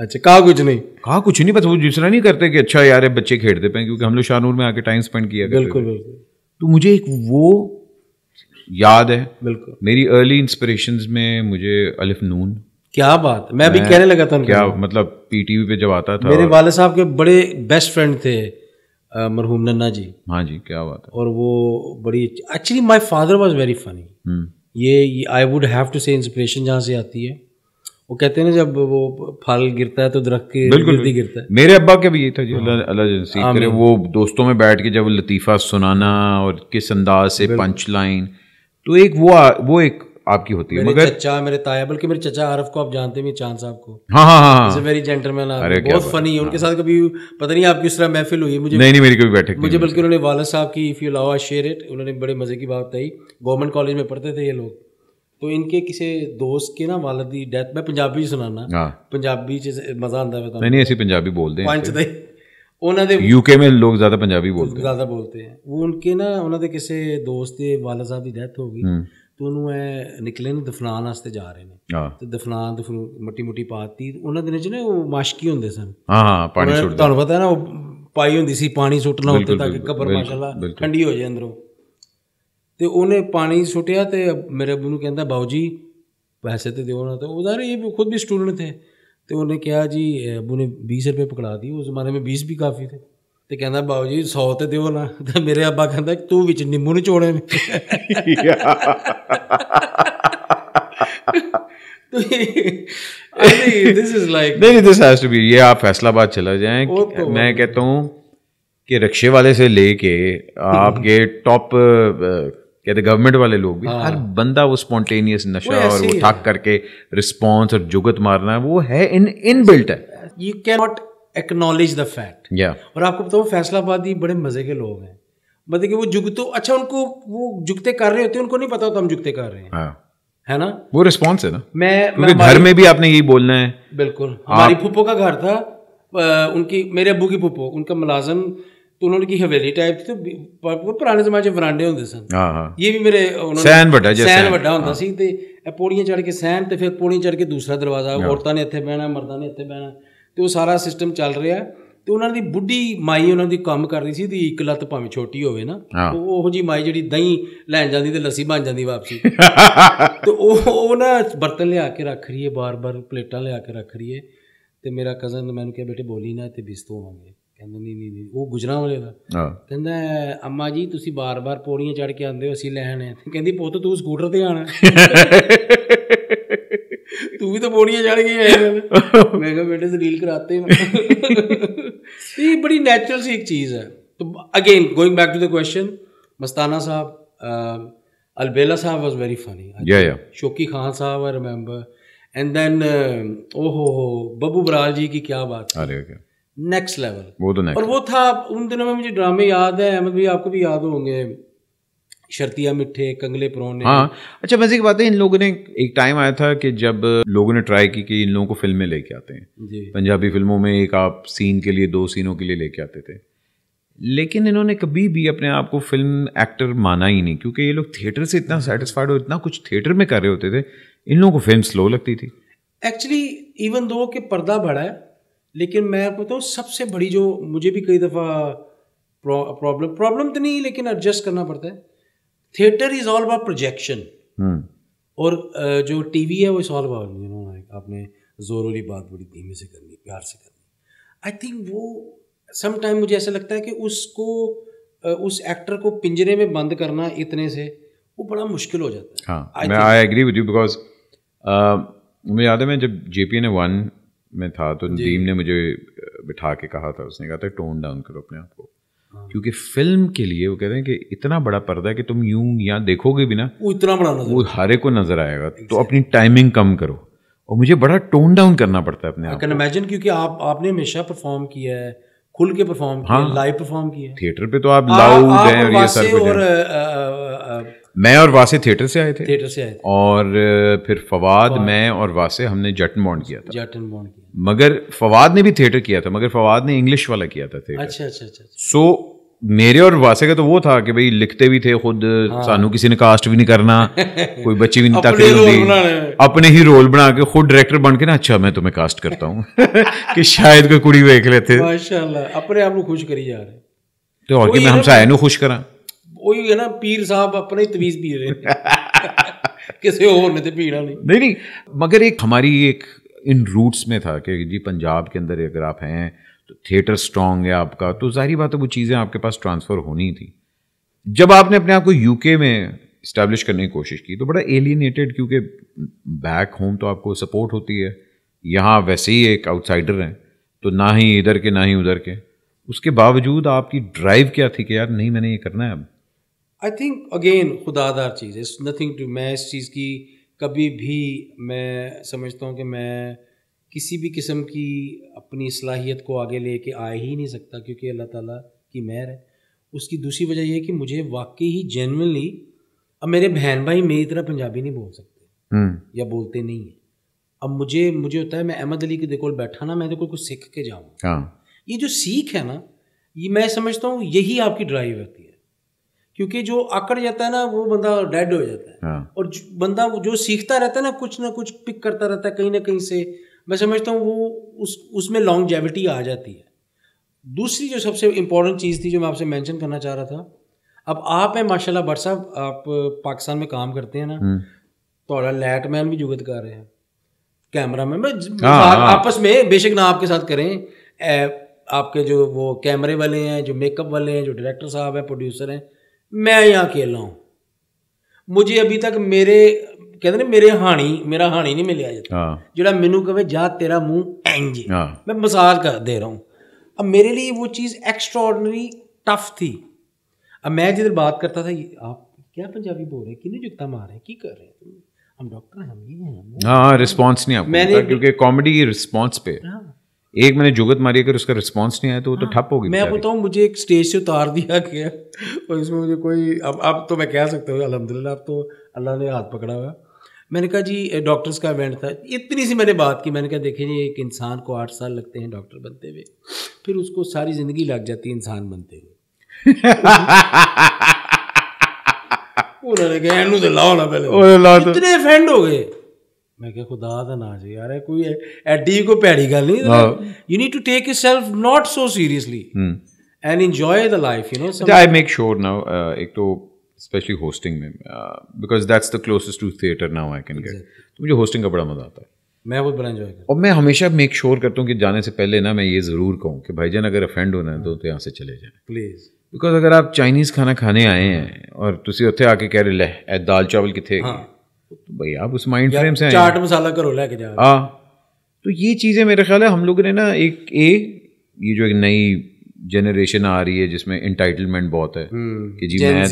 अच्छा कहा कुछ नहीं कहा कुछ नहीं बस वो नहीं करते कि अच्छा यार बच्चे खेलते पे क्योंकि हम लोग शाहनूर में आके टाइम स्पेंड किया बिल्कुल बिल्कुल तो मुझे एक वो याद है बिल्कुल मेरी अर्ली इंस्पिरेशन में मुझे अलिफ नून क्या बात मैं अभी कहने लगा था क्या मतलब पीटीवी पे जब आता था मेरे वाले साहब के बड़े बेस्ट फ्रेंड थे मरहूम नन्ना जी हाँ जी क्या बात है और वो बड़ी actually my father was very funny ये I would have to say inspiration जहाँ से आती है वो कहते हैं ना जब वो फल गिरता है तो दरख्त के बिल्कुल ही गिरता है मेरे अब्बा के भी ये था जी अल्लाह हाँ। करे वो दोस्तों में बैठ के जब लतीफ़ा सुनाना और किस अंदाज से पंच लाइन तो एक वो वो एक आपकी होती है मगर चचा मेरे ताया बल्कि मेरे चचा आरफ को आप जानते हैं चांद साहब को हाँ हाँ हाँ वेरी हाँ। जेंटलमैन बहुत फनी है उनके हाँ। साथ कभी पता नहीं आपकी उस तरह महफिल हुई मुझे नहीं नहीं मेरी कभी बैठक मुझे बल्कि उन्होंने वाल साहब की इफ़ यू लाओ लावा शेयर इट उन्होंने बड़े मज़े की बात बताई गवर्नमेंट कॉलेज में पढ़ते थे ये लोग तो इनके किसी दोस्त के ना वालद की डेथ मैं पंजाबी सुनाना हाँ। पंजाबी मज़ा आता है नहीं ऐसी पंजाबी बोलते हैं पंच उन्होंने यूके में लोग ज्यादा पंजाबी बोलते ਪੰਜਾਬੀ ਬੋਲਦੇ ਜ਼ਿਆਦਾ ਬੋਲਦੇ ਹੈ ਉਹ ਉਨਕੇ ਨਾ ਉਹਨਾਂ ਦੇ ਕਿਸੇ ਦੋਸਤ ਦੇ ਵਾਲਦ ਸਾਹਿਬ ਦੀ ਡੈਥ ਤੇ ਉਹਨੂੰ ਐ ਨਿਕਲੇ ਨੇ ਦਫਨਾਨ ਵਾਸਤੇ ਜਾ ਰਹੇ ਨੇ ਤੇ ਦਫਨਾਨ ਤੇ ਮੱਟੀ ਮੁੱਟੀ ਪਾਤੀ ਉਹਨਾਂ ਦਿਨਾਂ 'ਚ ਨਾ ਉਹ ਮਾਸ਼ਕੀ ਹੁੰਦੇ ਸਨ ਹਾਂ ਹਾਂ ਪਾਣੀ ਛੁੱਟਦਾ ਤੁਹਾਨੂੰ ਪਤਾ ਨਾ ਉਹ ਪਾਈ ਹੁੰਦੀ ਸੀ ਪਾਣੀ ਸੁੱਟਣਾ ਉੱਤੇ ਤਾਂ ਕਿ ਕਬਰ ਮਾਸ਼ਾਅੱਲਾ ਠੰਡੀ ਹੋ ਜਾਏ ਅੰਦਰੋਂ ਤੇ ਉਹਨੇ ਪਾਣੀ ਸੁੱਟਿਆ ਤੇ ਮੇਰੇ ਅੱਬੂ ਨੂੰ ਕਹਿੰਦਾ ਬਾਉ ਜੀ ਪੈਸੇ ਤੇ ਦਿਓ ਨਾ ਤੇ ਉਹਦਾ ਇਹ ਖੁਦ ਵੀ ਸਟੂਡੈਂਟ ਥੇ ਤੇ ਉਹਨੇ ਕਿਹਾ ਜੀ ਅੱਬੂ ਨੇ 20 ਰੁਪਏ ਪਕੜਾ ਦੀ ਉਸ ਜ਼ਮਾਨੇ ਵਿੱਚ 20 ਵੀ ਕਾਫੀ ਥੇ तो कहना बाबू जी सौ तो ਦਿਓ ना तो मेरे ਅੱਬਾ कहता तू ਵਿੱਚ ਨਿੰਮੂ नहीं दिस ये आप फैसलाबाद चला जाएं तो मैं कहता हूँ कि रक्षे वाले से लेके आपके टॉप कहते गवर्नमेंट वाले लोग भी हाँ। हर बंदा वो स्पॉन्टेनियस नशा और वो थक करके रिस्पॉन्स और जुगत मारना है वो है इन इन बिल्ट है you can not acknowledge the fact और आपको बताओ फैसलाबादी बड़े मजे के लोग हैं मतलब कि वो जुग तो अच्छा उनको वो जुगते कर रहे होते हैं उनको नहीं पता होता हम जुगते कर रहे हैं हाँ। है ना वो रिस्पॉन्स है ना मैं, मैं घर में भी आपने यही बोलना है बिल्कुल हमारी फुप्पो का घर था उनकी मेरे अबू की फुप्पो उनका मुलाजम तो उन्होंने की हवेली टाइप थी तो पुराने जमाने वरांडे होंगे सन हाँ, हाँ। ये भी मेरे सैन ਵੱਡਾ ਸੈਨ ਵੱਡਾ ਹੁੰਦਾ ਸੀ ਤੇ ਪੌੜੀਆਂ ਚੜ ਕੇ ਸੈਨ ਤੇ ਫਿਰ ਪੌੜੀਆਂ ਚੜ ਕੇ ਦੂਸਰਾ ਦਰਵਾਜ਼ਾ ਔਰਤਾਂ ने इतने बहना ਮਰਦਾਂ ਨੇ ਇੱਥੇ ਬਹਿਣਾ ਤੇ ਉਹ ਸਾਰਾ ਸਿਸਟਮ ਚੱਲ ਰਿਹਾ ਤੇ ਉਹਨਾਂ ਦੀ ਬੁੱਢੀ ਮਾਈ ਉਹਨਾਂ ਦੀ ਕੰਮ ਕਰਦੀ ਸੀ ਦੀ ਇੱਕ ਲੱਤ ਭਾਵੇਂ ਛੋਟੀ ਹੋਵੇ ਨਾ ਉਹ ਉਹੋ ਜੀ ਮਾਈ ਜਿਹੜੀ ਦਹੀਂ ਲੈਣ ਜਾਂਦੀ ਤੇ ਲੱਸੀ ਬਣ ਜਾਂਦੀ ਵਾਪਸੀ ਤੇ ਉਹ ਉਹ ਨਾ ਬਰਤਨ ਲਿਆ ਕੇ ਰੱਖ ਰਹੀ ਏ ਬਾਰ-ਬਾਰ ਪਲੇਟਾਂ ਲਿਆ ਕੇ ਰੱਖ ਰਹੀ ਏ ਤੇ ਮੇਰਾ ਕਜ਼ਨ ਮੈਨੂੰ ਕਿਹਾ ਬੇਟੇ ਬੋਲੀ ਨਾ ਤੇ ਬਿਸਤੋ ਹੋਵਾਂਗੇ ਕਹਿੰਦਾ ਨਹੀਂ ਨਹੀਂ ਉਹ ਗੁਜਰਾਂ ਵਾਲੇ ਦਾ ਕਹਿੰਦਾ ਅੰਮਾ ਜੀ ਤੁਸੀਂ ਬਾਰ-ਬਾਰ ਪੌੜੀਆਂ ਚੜ ਕੇ ਆਉਂਦੇ ਹੋ ਅਸੀਂ ਲੈਣ ਆਏ ਕਹਿੰਦੀ ਪੁੱਤ ਤੂੰ ਸਕੂਟਰ ਤੇ ਆਣਾ तू भी तो पौड़ियाँ चढ़ गई है मैं बेटे से डील कराते हैं तो बड़ी नेचुरल सी एक चीज़ है तो again going back to the question Mastana साहब um, अलबेला साहब was very funny Shoki Khan साहब आई रिमेंबर एंड देन ओहो हो बबू बराल जी की क्या बात अरे नेक्स्ट लेवल तो और वो था उन दिनों में मुझे ड्रामे याद है अहमद भाई आपको भी याद होंगे शर्तिया मिठे कंगले प्रौने हाँ अच्छा वैसे बात है इन लोगों ने एक टाइम आया था कि जब लोगों ने ट्राई की कि इन लोगों को फिल्में लेके आते हैं पंजाबी फिल्मों में एक आप सीन के लिए दो सीनों के लिए लेके आते थे लेकिन इन्होंने कभी भी अपने आप को फिल्म एक्टर माना ही नहीं क्योंकि ये लोग थिएटर से इतना सेटिस्फाइड हो इतना कुछ थिएटर में कर रहे होते थे इन लोगों को फिल्म स्लो लगती थी एक्चुअली इवन दो कि पर्दा बढ़ा है लेकिन मैं आपको बताऊँ सबसे बड़ी जो मुझे भी कई दफ़ा प्रॉब्लम प्रॉब्लम तो नहीं लेकिन एडजस्ट करना पड़ता है theatre is all about projection हम्म। और जो टीवी है वो is all about you know आपने जोर वाली बात बड़ी धीमे से करनी प्यार से करनी आई थिंक वो समटाइम मुझे ऐसा लगता है कि उसको उस एक्टर को पिंजरे में बंद करना इतने से वो बड़ा मुश्किल हो जाता है हाँ I agree with you because मुझे याद है मैं जब जे पी ने वन में था तो नदीम ने मुझे बिठा के कहा था उसने कहा था टोन डाउन करो अपने आप को हाँ। क्योंकि फिल्म के लिए वो कहते हैं कि इतना बड़ा पर्दा है कि तुम यूं यहाँ देखोगे भी ना वो इतना बड़ा नजर वो हरे को नजर आएगा तो अपनी टाइमिंग कम करो और मुझे बड़ा टोन डाउन करना पड़ता है अपने आप इमेजिन क्योंकि आप आपने हमेशा परफॉर्म किया है खुल के परफॉर्म हाँ, किया लाइव परफॉर्म किया थिएटर पे तो आप लाउड हैं और ये सब और मैं और वासे थिएटर से आए थे थिएटर से आए थे और फिर फवाद मैं और वासे हमने जटन बॉन्ड किया था जटन बॉन्ड किया मगर फवाद ने भी थिएटर किया था मगर फवाद ने इंग्लिश वाला किया था थिएटर अच्छा अच्छा अच्छा सो अच्छा। मेरे और वासे का तो वो था कि भाई लिखते भी थे खुद हाँ। सानू किसी ने कास्ट भी नहीं करना कोई बच्ची भी नहीं ताकि अपने ही रोल बना के खुद डायरेक्टर बन के ना अच्छा मैं तुम्हें कास्ट करता हूँ कि शायद कोई कुड़ी देख लेते अपने आप को खुश करी जा रहे तो और मैं हमसा एनू खुश करा वही है ना पीर साहब अपने तवीज पी रहे किसी और नहीं नहीं मगर एक हमारी एक इन रूट्स में था कि जी पंजाब के अंदर अगर आप हैं तो थिएटर स्ट्रांग है आपका तो जाहिर बात है वो चीज़ें आपके पास ट्रांसफ़र होनी थी जब आपने अपने आप को यूके में इस्टेब्लिश करने की कोशिश की तो बड़ा एलिनेटेड क्योंकि बैक होम तो आपको सपोर्ट होती है यहाँ वैसे ही एक आउटसाइडर हैं तो ना ही इधर के ना ही उधर के उसके बावजूद आपकी ड्राइव क्या थी कि यार नहीं मैंने ये करना है अब आई थिंक अगेन खुदादार चीज़ इज नथिंग टू मैं इस चीज़ की कभी भी मैं समझता हूँ कि मैं किसी भी किस्म की अपनी सलाहियत को आगे ले कर आ ही नहीं सकता क्योंकि अल्लाह ताला की मेहर है उसकी दूसरी वजह यह है कि मुझे वाकई ही जेनवनली अब मेरे बहन भाई मेरी तरह पंजाबी नहीं बोल सकते हम्म। या बोलते नहीं हैं अब मुझे मुझे होता है मैं अहमद अली के देखो बैठा ना मैं देखो तो कुछ सीख के जाऊँ हाँ। ये जो सीख है ना ये मैं समझता हूँ यही आपकी ड्राइव होती है क्योंकि जो आकड़ जाता है ना वो बंदा डेड हो जाता है हाँ। और बंदा जो सीखता रहता है ना कुछ ना कुछ पिक करता रहता है कहीं ना कहीं से मैं समझता हूँ वो उस उसमें जेविटी आ जाती है दूसरी जो सबसे इम्पोर्टेंट चीज़ थी जो मैं आपसे मेंशन करना चाह रहा था अब आप है माशाला भट साहब आप पाकिस्तान में काम करते हैं ना थोड़ा हम्म। तो लैटमैन भी जुगत कर रहे हैं कैमरा मैन हाँ, हाँ। आपस में बेशक ना आपके साथ करें आपके जो वो कैमरे वाले हैं जो मेकअप वाले हैं जो डायरेक्टर साहब हैं प्रोड्यूसर हैं मैं यहाँ अकेला हूँ मुझे अभी तक मेरे ਕਹਿੰਦੇ ਨੇ ਮੇਰੇ ਹਾਣੀ ਮੇਰਾ ਹਾਣੀ ਨਹੀਂ ਮਿਲਿਆ ਜਦ ਜਿਹੜਾ ਮੈਨੂੰ ਕਹੇ ਜਾ ਤੇਰਾ ਮੂੰਹ ਇੰਜ ਮੈਂ ਮਸਾਜ ਕਰ ਦੇ ਰਹਾ ਹੂੰ अब मेरे लिए वो चीज़ एक्स्ट्रॉर्डनरी टफ थी अब मैं जिधर बात करता था आप क्या पंजाबी बोल रहे हैं किन्हीं जुगता मार रहे की कर रहे हैं हम डॉक्टर हम ये हैं हाँ रिस्पॉन्स हाँ, नहीं आपको मैंने क्योंकि कॉमेडी रिस्पॉन्स पे हाँ एक मैंने जुगत मारी अगर उसका रिस्पॉन्स नहीं आया तो वो तो हाँ। ठप हो गई मैं बोलता हूँ मुझे एक स्टेज से उतार दिया गया और इसमें मुझे कोई अब अब तो मैं कह सकता हूँ अलहमदिल्ला अब तो अल्लाह ने हाथ पकड़ा हुआ मैंने कहा जी डॉक्टर्स का इवेंट था इतनी सी मैंने बात की मैंने कहा देखें जी एक इंसान को आठ साल लगते हैं डॉक्टर बनते हुए फिर उसको सारी ज़िंदगी लग जाती है इंसान बनते हुए उन्होंने कहा तो लाओ ना पहले तो- इतने फ्रेंड हो गए ਮੈਂ ਕਿਹਾ ਖੁਦਾ ਦਾ ਨਾਂ ਜੀ ਯਾਰ ਇਹ ਕੋਈ ਐਡੀ ਕੋ ਭੈੜੀ ਗੱਲ ਨਹੀਂ you need to take yourself not so seriously and enjoy the life you know I make sure now ਇੱਕ ਤੋਂ स्पेशली होस्टिंग में because that's the closest to theatre now I can get मुझे होस्टिंग का बड़ा मज़ा आता है मैं बहुत बड़ा इन्जॉय और मैं हमेशा मेक श्योर sure करता हूँ कि जाने से पहले ना मैं ये ज़रूर कहूँ कि भाईजान अगर अफेंड होना है तो तो यहाँ से चले जाएँ प्लीज़ बिकॉज अगर आप चाइनीज़ खाना खाने आए हैं और तुम उत्थे आके कह रहे लह दाल चावल कितने हाँ. तो भाई आप उस माइंड फ्रेम से चाट मसाला करो लेके जाओ हाँ तो ये चीज़ें मेरे ख्याल है हम लोग ने ना एक ए ये जो एक नई जनरेशन आ रही है जिसमें इंटाइटलमेंट बहुत है हम्म। कि जी मैं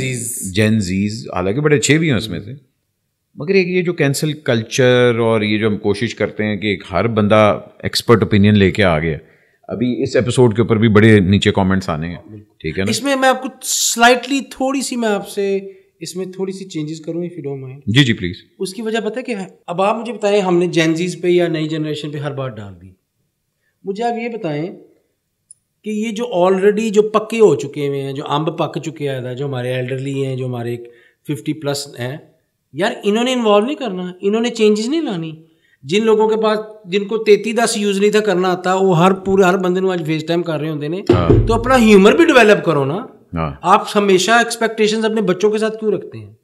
जेन जीज हालांकि बड़े अच्छे भी हैं उसमें से मगर एक ये जो कैंसिल कल्चर और ये जो हम कोशिश करते हैं कि एक हर बंदा एक्सपर्ट ओपिनियन लेके आ गया अभी इस एपिसोड के ऊपर भी बड़े नीचे कमेंट्स आने हैं ठीक है ना इसमें मैं आपको स्लाइटली थोड़ी सी मैं आपसे इसमें थोड़ी सी चेंजेस करूँ इफ यू डोंट माइंड जी जी प्लीज उसकी वजह पता है कि अब आप मुझे बताएं हमने जेनजीज पे या नई जनरेशन पे हर बार डाल दी मुझे आप ये बताएं कि ये जो ऑलरेडी जो पक्के हो चुके हुए हैं जो अम्ब पक चुके हैं जो हमारे एल्डरली हैं जो हमारे फिफ्टी प्लस हैं यार इन्होंने इन्वॉल्व नहीं करना इन्होंने चेंजेस नहीं लानी जिन लोगों के पास जिनको तेती दस यूज नहीं था करना आता वो हर पूरे हर बंदे आज फेस टाइम कर रहे होंगे ने हाँ। तो अपना ह्यूमर भी डिवेलप करो ना हाँ। आप हमेशा एक्सपेक्टेशंस अपने बच्चों के साथ क्यों रखते हैं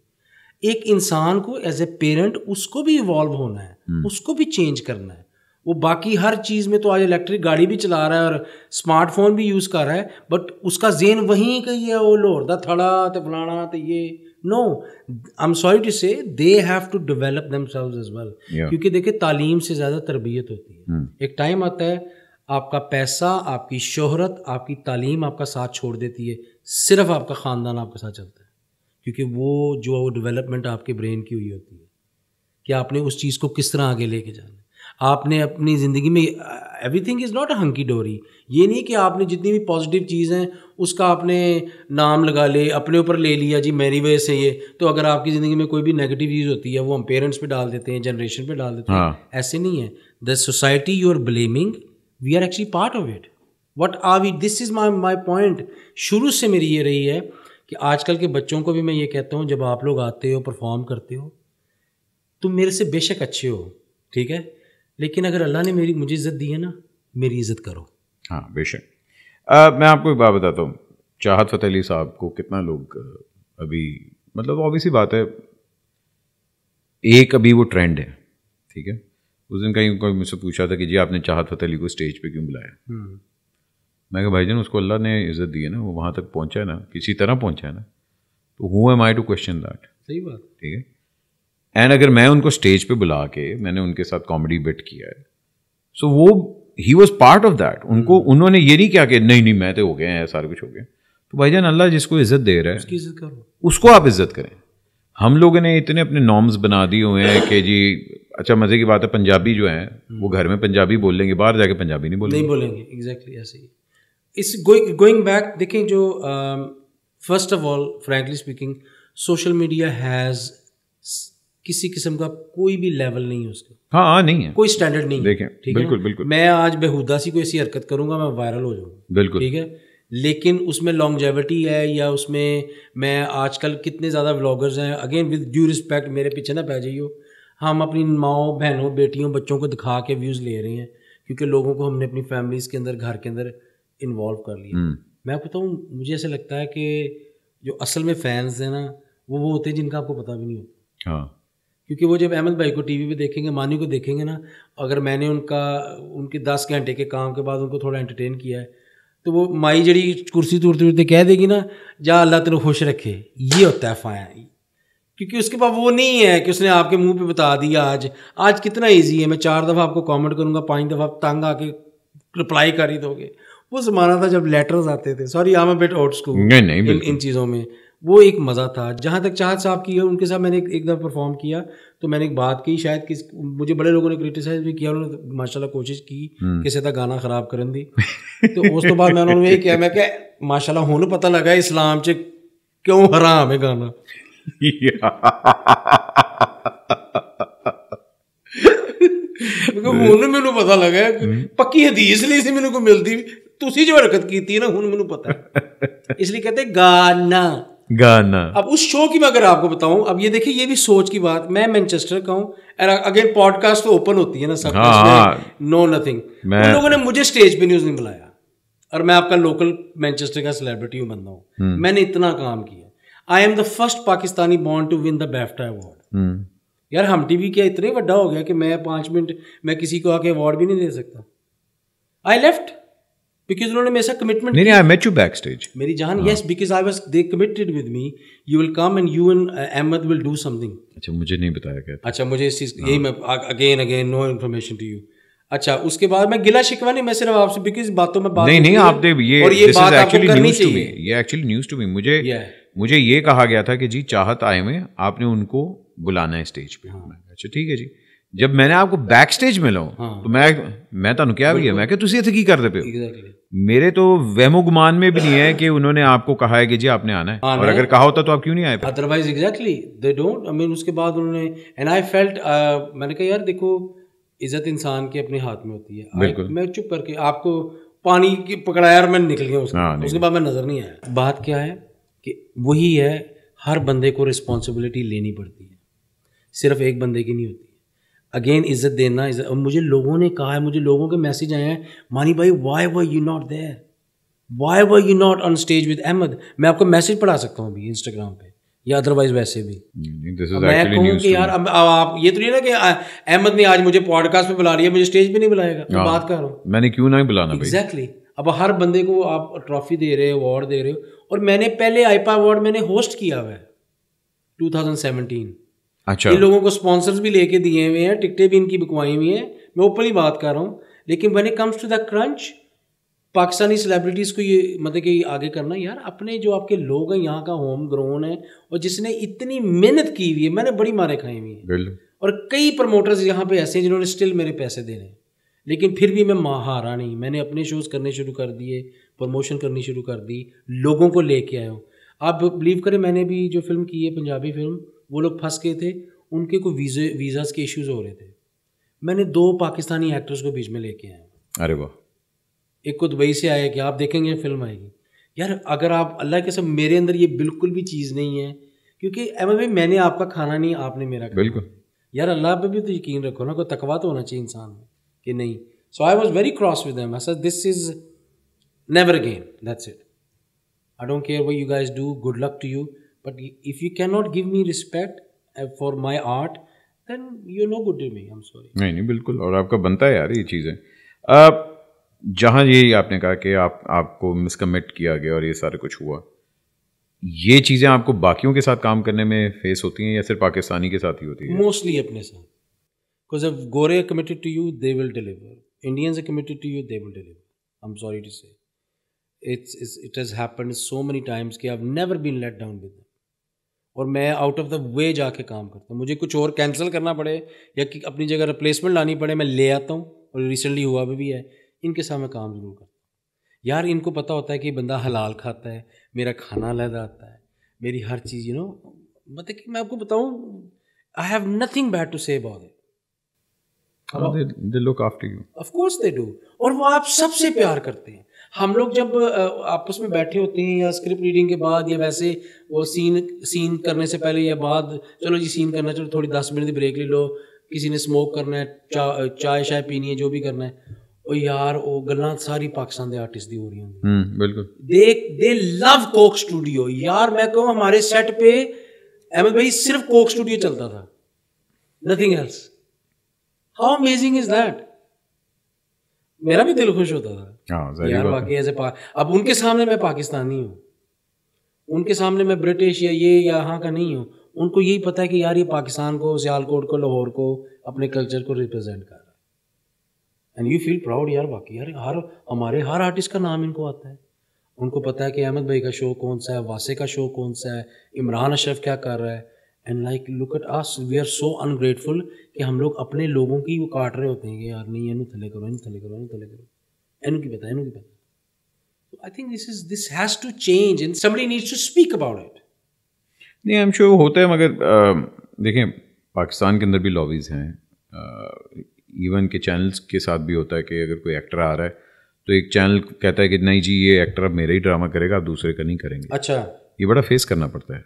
एक इंसान को एज ए पेरेंट उसको भी इवॉल्व होना है हम्म। उसको भी चेंज करना है वो बाकी हर चीज़ में तो आज इलेक्ट्रिक गाड़ी भी चला रहा है और स्मार्टफोन भी यूज़ कर रहा है बट उसका जेन वहीं का ही है वो लोहरदा थड़ा तो फलाना तो ये no I am sorry to say they have to develop them as well क्योंकि देखिए तालीम से ज़्यादा तरबियत होती है hmm. एक टाइम आता है आपका पैसा आपकी शोहरत आपकी तालीम आपका साथ छोड़ देती है सिर्फ आपका ख़ानदान आपके साथ चलता है क्योंकि वो जो वो डेवलपमेंट आपके ब्रेन की हुई होती है कि आपने उस चीज़ को किस तरह आगे लेके जाना है आपने अपनी ज़िंदगी में everything is not a hunky dory ये नहीं कि आपने जितनी भी पॉजिटिव चीज़ हैं उसका आपने नाम लगा ले अपने ऊपर ले लिया जी मेरी वजह से ये तो अगर आपकी ज़िंदगी में कोई भी नेगेटिव चीज़ होती है वो हम पेरेंट्स पे डाल देते हैं जनरेशन पे डाल देते हैं हाँ। ऐसे नहीं है the society you are blaming we are actually part of it what are we this is my my point शुरू से मेरी ये रही है कि आजकल के बच्चों को भी मैं ये कहता हूँ जब आप लोग आते हो परफॉर्म करते हो तुम मेरे से बेशक अच्छे हो ठीक है लेकिन अगर अल्लाह ने मेरी मुझे इज़्ज़त दी है ना मेरी इज़्ज़त करो हाँ बेशक आ, मैं आपको एक बात बताता हूँ चाहत फतेह अली साहब को कितना लोग अभी मतलब ऑब्वियस ही बात है एक अभी वो ट्रेंड है ठीक है उस दिन कहीं कोई मुझसे पूछा था कि जी आपने चाहत फतेह अली को स्टेज पे क्यों बुलाया हम्म। मैं भाई जान उसको अल्लाह ने इज़्ज़त दी है ना वो वहाँ तक पहुँचा है ना किसी तरह पहुँचा है ना तो who am I to question that सही बात ठीक है एंड अगर मैं उनको स्टेज पे बुला के मैंने उनके साथ कॉमेडी बिट किया है सो so वो ही वॉज पार्ट ऑफ दैट उनको हम्म। उन्होंने ये नहीं किया कि नहीं नहीं मैं तो हो गया है सारा कुछ हो गया तो भाई जान अल्लाह जिसको इज्जत दे रहा है उसकी इज्जत करो उसको आप इज्जत करें हम लोगों ने इतने अपने नॉर्म्स बना दिए हुए हैं कि जी अच्छा मज़े की बात है पंजाबी जो है वो हम्म। घर में पंजाबी बोल लेंगे बाहर जाके पंजाबी नहीं बोलेंगे नहीं बोलेंगे एग्जैक्टली ऐसे ही इस गोइंग बैक देखें जो first of all frankly speaking social media has किसी किस्म का कोई भी लेवल नहीं है उसका हाँ हाँ नहीं है कोई स्टैंडर्ड नहीं देखें ठीक बिल्कुल है बिल्कुल मैं आज बेहुदा सी कोई ऐसी हरकत करूंगा मैं वायरल हो जाऊंगा बिल्कुल ठीक है लेकिन उसमें लॉन्गजेविटी है या उसमें मैं आजकल कितने ज़्यादा व्लॉगर्स हैं अगेन विद ड्यू रिस्पेक्ट मेरे पीछे ना पै जाइयो हम अपनी माओ बहनों बेटियों बच्चों को दिखा के व्यूज़ ले रहे हैं क्योंकि लोगों को हमने अपनी फैमिलीज़ के अंदर घर के अंदर इन्वॉल्व कर लिया हम्म। मैं आपको बताऊँ मुझे ऐसा लगता है कि जो असल में फैंस हैं ना वो वो होते हैं जिनका आपको पता भी नहीं होता हाँ। क्योंकि वो जब अहमद भाई को टीवी पे देखेंगे मानी को देखेंगे ना अगर मैंने उनका उनके दस घंटे के काम के बाद उनको थोड़ा एंटरटेन किया है तो वो माई जड़ी कुर्सी तोड़ते उड़ते कह देगी ना जा अल्लाह तेरे खुश रखे ये होता है फाया क्योंकि उसके पास वो नहीं है कि उसने आपके मुंह पे बता दिया आज आज कितना इजी है मैं चार दफ़ा आपको कमेंट करूँगा पाँच दफ़ा आप तंग आके रिप्लाई कर ही दोगे वो जमाना था जब लेटर्स आते थे sorry I am bit out school नहीं नहीं इन, इन चीज़ों में वो एक मज़ा था जहाँ तक चाहत साहब की है उनके साथ मैंने एक, एक दफ़ा परफॉर्म किया तो मैंने एक बात की शायद किस मुझे बड़े लोगों ने क्रिटिसाइज भी किया उन्होंने तो माशाल्लाह कोशिश की हम्म। किसे तक गाना खराब ਕਰਨ दी तो उस तो बाद ਮੈਂ उन्होंने ਨੂੰ किया मैं क्या माशाल्लाह ਮਾਸ਼ਾਅੱਲਾ पता लगा इस्लाम ਇਸਲਾਮ क्यों ਕਿਉਂ ਹਰਾਮ गाना ਗਾਣਾ ਮੈਨੂੰ पता लगा हम्म। पक्की हदीस नहीं ਹਦੀਸ ਨਹੀਂ ਸੀ ਮੈਨੂੰ ਤੁਸੀਂ ਜੋ ਹਰਕਤ ਕੀਤੀ ਨਾ ਹੁਣ ਮੈਨੂੰ ਪता इसलिए कहते गाना गाना अब उस शो की मैं अगर आपको बताऊं अब ये देखिए ये भी सोच की बात मैं मैनचेस्टर का हूं अगेन पॉडकास्ट तो ओपन होती है ना सब हाँ। नो नथिंग उन लोगों ने मुझे स्टेज पे न्यूज नहीं बुलाया और मैं आपका लोकल मैनचेस्टर का सेलिब्रिटी हूं बंदा हूं हम्म। मैंने इतना काम किया I am the first Pakistani bond to win the BAFTA award यार हम टीवी क्या इतने बड़ा हो गया कि मैं पांच मिनट मैं किसी को आके अवार्ड भी नहीं दे सकता आई लेफ्ट बिकॉज उन्होंने मेरे साथ कमिटमेंट नहीं I met you backstage मेरी जान yes because I was they committed with me you will come and you and Ahmed will do something अच्छा मुझे नहीं बताया गया अच्छा मुझे इस चीज़ यही हाँ। मैं again again no information to you अच्छा उसके बाद मैं गिला शिकवा नहीं मैं सिर्फ आपसे बिकॉज बातों में बात नहीं नहीं आप दे ये और ये बात एक्चुअली न्यूज टू मी ये एक्चुअली न्यूज टू मी मुझे मुझे ये कहा गया था कि जी चाहत आए में आपने उनको बुलाना है स्टेज पे हाँ। अच्छा ठीक है जी ਜਦ ਮੈਂ ਆਪਕੋ ਬੈਕ ਸਟੇਜ में ਤਾਂ ਮੈਂ ਮੈਂ ਤੁਹਾਨੂੰ ਕਿਹਾ ਵੀ ਹੈ ਮੈਂ ਕਿ ਤੁਸੀਂ ਇੱਥੇ ਕੀ ਕਰਦੇ ਪਏ मेरे तो वहमो गुमान में भी नहीं है कि उन्होंने आपको कहा है कि जी आपने आना है आना और है? अगर कहा होता तो आप क्यों नहीं आए otherwise exactly they don't I mean उसके बाद उन्होंने एंड आई फेल्ट मैंने कहा यार देखो इज्जत इंसान के अपने हाथ में होती है बिल्कुल मैं चुप करके आपको पानी की पकड़ा और मैं निकल गया उसके, हाँ, उसके बाद मैं नजर नहीं आया बात क्या है कि वही है हर बंदे को रिस्पॉन्सिबिलिटी लेनी पड़ती है सिर्फ एक बंदे की नहीं होती अगेन इज़्ज़त देना इज्जत और मुझे लोगों ने कहा है मुझे लोगों के मैसेज आए हैं मानी भाई why were you not there why were you not on stage with Ahmed मैं आपको मैसेज पढ़ा सकता हूँ अभी इंस्टाग्राम पे या अदरवाइज वैसे भी मैं कहूँ कि यार अब आप ये तो नहीं ना कि अहमद ने आज मुझे पॉडकास्ट में बुला लिया मुझे स्टेज पे नहीं बुलाएगा मैं हाँ। बात कर रहा हूँ मैंने क्यों नहीं बुलाना एग्जैक्टली exactly. अब हर बंदे को आप ट्रॉफी दे रहे हो अवार्ड दे रहे हो और मैंने पहले आईपा अवार्ड मैंने होस्ट किया हुआ है सेवनटीन अच्छा इन लोगों को स्पॉन्सर्स भी लेके दिए हुए हैं टिकटें भी इनकी बिकवाई हुई हैं मैं ओपनली बात कर रहा हूँ लेकिन when it comes to the crunch Pakistani celebrities को ये मतलब कि आगे करना यार अपने जो आपके लोग हैं यहाँ का होम ग्रोन है और जिसने इतनी मेहनत की हुई है मैंने बड़ी मारे खाई हुई हैं और कई प्रमोटर्स यहाँ पे ऐसे हैं जिन्होंने स्टिल मेरे पैसे देने लेकिन फिर भी मैं हारा नहीं मैंने अपने शोज़ करने शुरू कर दिए प्रमोशन करनी शुरू कर दी लोगों को लेके आया हूँ आप बिलीव करें मैंने भी जो फिल्म की है पंजाबी फिल्म वो लोग फंस गए थे उनके कोई वीज़े वीज़ाज के इश्यूज हो रहे थे मैंने दो पाकिस्तानी एक्टर्स को बीच में लेके आया अरे वाह एक को दुबई से आया कि आप देखेंगे फिल्म आएगी यार अगर आप अल्लाह के सब मेरे अंदर ये बिल्कुल भी चीज़ नहीं है क्योंकि अहमद भाई मैंने आपका खाना नहीं आपने मेरा बिल्कुल यार अल्लाह पे भी तो यकीन रखो ना कोई तकवा तो होना चाहिए इंसान में कि नहीं so I was very cross with sir this is never again that's it I don't care वो you guys do good luck to you But if you cannot give me respect for my art, then you're no good to me. I'm sorry. नहीं नहीं बिल्कुल और आपका बनता है यार ये चीज़ें आप जहाँ ये आपने कहा कि आप आपको मिसकमिट किया गया और ये सारा कुछ हुआ ये चीज़ें आपको बाकियों के साथ काम करने में फेस होती हैं या सिर्फ पाकिस्तानी के साथ ही होती है मोस्टली अपने साथ because if gore are committed to you they will deliver indians are committed to you they will deliver i'm sorry to say it's, it's it has happened so many times ki i've never been let down with them और मैं out of the way जाके काम करता हूँ मुझे कुछ और cancel करना पड़े या कि अपनी जगह रिप्लेसमेंट लानी पड़े मैं ले आता हूँ और रिसेंटली हुआ भी, भी है इनके साथ मैं काम जरूर करता हूँ यार इनको पता होता है कि बंदा हलाल खाता है मेरा खाना लहद आता है मेरी हर चीज़ यू नो मतलब कि मैं आपको बताऊँ I have nothing bad to say about it they look after you of course they do और वो आप सबसे प्यार करते हैं हम लोग जब आपस में बैठे होते हैं या स्क्रिप्ट रीडिंग के बाद या वैसे वो सीन सीन करने से पहले या बाद चलो जी सीन करना चलो थोड़ी दस मिनट की ब्रेक ले लो किसी ने स्मोक करना है चा, चाय शाय पीनी है जो भी करना है ਉਹ यार ਉਹ ਗੱਲਾਂ सारी पाकिस्तान ਦੇ आर्टिस्ट ਦੀ हो रही ਨੇ हम्म, बिल्कुल ਬਿਲਕੁਲ दे लव कोक स्टूडियो यार मैं कहूँ हमारे सेट पे अहमद भाई सिर्फ कोक स्टूडियो चलता था nothing else how amazing is that मेरा भी दिल खुश होता था हाँ, यार बाकी अब उनके सामने मैं पाकिस्तानी हूँ उनके सामने मैं ब्रिटिश या ये या यहाँ का नहीं हूँ उनको यही पता है कि यार ये पाकिस्तान को सियालकोट को लाहौर को अपने कल्चर को रिप्रेजेंट कर रहा है एंड यू फील प्राउड यार बाकी यार हर हमारे हर आर्टिस्ट का नाम इनको आता है उनको पता है कि अहमद भाई का शो कौन सा है वासे का शो कौन सा है इमरान अशरफ क्या कर रहा है and like look at us we are so ungrateful कि हम लोग अपने लोगों की वो काट रहे होते हैं कि यार नहीं इन थले करो इन थले करो इन थले करो एनु की पता एनु की पता I think this is this has to change and somebody needs to speak about it नहीं आई एम श्योर होता है मगर देखें पाकिस्तान के अंदर भी लॉबीज़ हैं इवन के चैनल्स के साथ भी होता है कि अगर कोई एक्टर आ रहा है तो एक चैनल कहता है कि नहीं जी ये एक्टर अब मेरा ही ड्रामा करेगा आप दूसरे का नहीं करेंगे अच्छा ये बड़ा फेस करना पड़ता है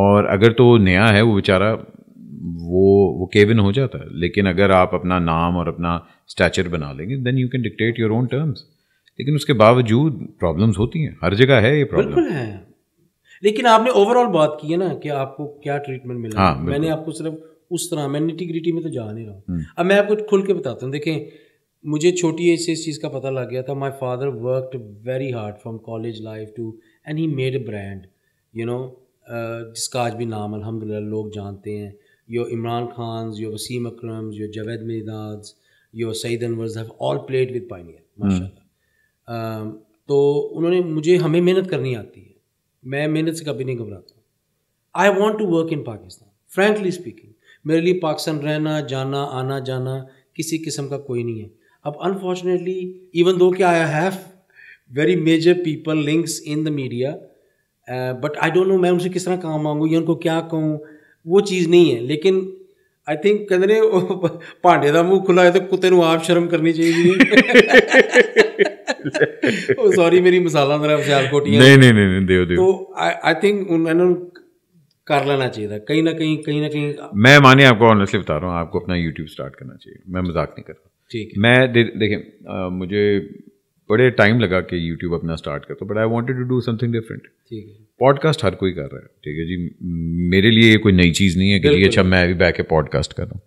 और अगर तो नया है वो बेचारा वो वो केविन हो जाता है लेकिन अगर आप अपना नाम और अपना स्टैचर बना लेंगे then you can dictate your own terms लेकिन उसके बावजूद प्रॉब्लम्स होती हैं हर जगह है ये प्रॉब्लम बिल्कुल है लेकिन आपने ओवरऑल बात की है ना कि आपको क्या ट्रीटमेंट मिला हाँ, मैंने आपको सिर्फ उस तरह मैं निटिग्रिटी में तो जा नहीं रहा हम्म। अब मैं आपको खुल के बताता हूँ देखें मुझे छोटी एज से इस चीज़ का पता लग गया था my father worked very hard from college life to end he made brand you know जिसका आज भी नाम अलहमदिल्ला लोग जानते हैं your Imran Khans, your Wasim Akrams, your Javed Mirdads, your Saeed Anwars have all played with Pioneer, माशाल्लाह hmm. um, तो उन्होंने मुझे हमें मेहनत करनी आती है मैं मेहनत से कभी नहीं घबराता I want to work in Pakistan frankly speaking मेरे लिए पाकिस्तान रहना जाना आना जाना किसी किस्म का कोई नहीं है अब अनफॉर्चुनेटली इवन दो कि I have very major people links in the media but I don't know मैं उनसे किस तरह काम मांगूँ या उनको क्या कहूँ ਉਹ ਚੀਜ਼ ਨਹੀਂ ਹੈ ਲੇਕਿਨ ਆਈ ਥਿੰਕ ਕਹਿੰਦੇ ਨੇ ਭਾਂਡੇ ਦਾ ਮੂੰਹ ਖੁੱਲਾਏ ਹੈ ਤੇ ਕੁੱਤੇ ਨੂੰ ਆਪ ਸ਼ਰਮ ਕਰਨੀ ਚਾਹੀਦੀ ਹੈ ਉਹ ਸੌਰੀ ਮੇਰੀ ਮਸਾਲਾ ਦਾ ਵਿਚਾਰ ਕੋਟੀਆਂ ਨਹੀਂ ਨਹੀਂ ਨਹੀਂ ਦੇਓ ਦੇਓ ਤੋ ਆਈ ਥਿੰਕ ਉਹਨਾਂ ਨੂੰ ਕਰ ਲੈਣਾ ਚਾਹੀਦਾ ਕਈ ਨਾ ਕਈ ਕਈ ਨਾ ਕਈ ਮੈਂ ਮਾਨੇ ਆਪਕੋ ਓਨੈਸਟਲੀ ਬਤਾ ਰਹਾ ਹੂੰ ਆਪਕੋ ਆਪਣਾ YouTube ਸਟਾਰਟ ਕਰਨਾ ਚਾਹੀਦਾ ਮੈਂ ਮਜ਼ਾਕ ਨਹੀਂ ਕਰ ਰਹਾ ਠੀਕ ਹੈ ਮੈਂ ਦੇਖੇ ਮੁਝੇ बड़े टाइम लगा के यूट्यूब अपना स्टार्ट कर तो but I wanted to do something different podcast हर कोई कर रहा है ठीक है जी मेरे लिए ये कोई नई चीज़ नहीं है कि अच्छा मैं अभी बैठ के पॉडकास्ट कर रहा हूँ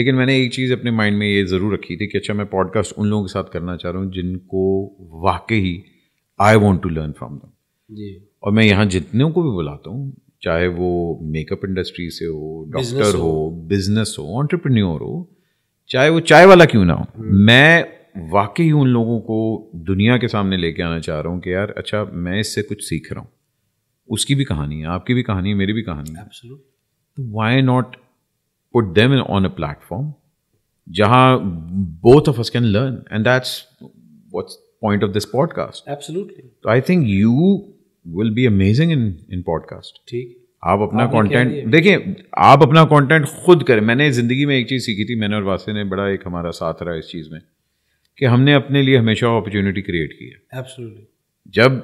लेकिन मैंने एक चीज़ अपने माइंड में ये ज़रूर रखी थी कि अच्छा मैं पॉडकास्ट उन लोगों के साथ करना चाह रहा हूँ जिनको वाकई I want to learn from them और मैं यहाँ जितने को भी बुलाता हूँ चाहे वो मेकअप इंडस्ट्री से हो डॉक्टर हो बिजनेस हो ऑन्टरप्रन्योर हो चाहे वो चाय वाला क्यों ना हो हम्म। मैं वाकई उन लोगों को दुनिया के सामने लेके आना चाह रहा हूँ कि यार अच्छा मैं इससे कुछ सीख रहा हूँ उसकी भी कहानी है आपकी भी कहानी है मेरी भी कहानी है तो why not put them on a platform जहाँ both of us can learn and that's what's point of this podcast absolutely तो I think you will be amazing in in podcast ठीक आप अपना कंटेंट देखिए आप अपना कंटेंट खुद करें मैंने ज़िंदगी में एक चीज़ सीखी थी मैंने और वासे ने बड़ा एक हमारा साथ रहा इस चीज़ में कि हमने अपने लिए हमेशा अपॉर्चुनिटी क्रिएट की है एब्सोल्युटली जब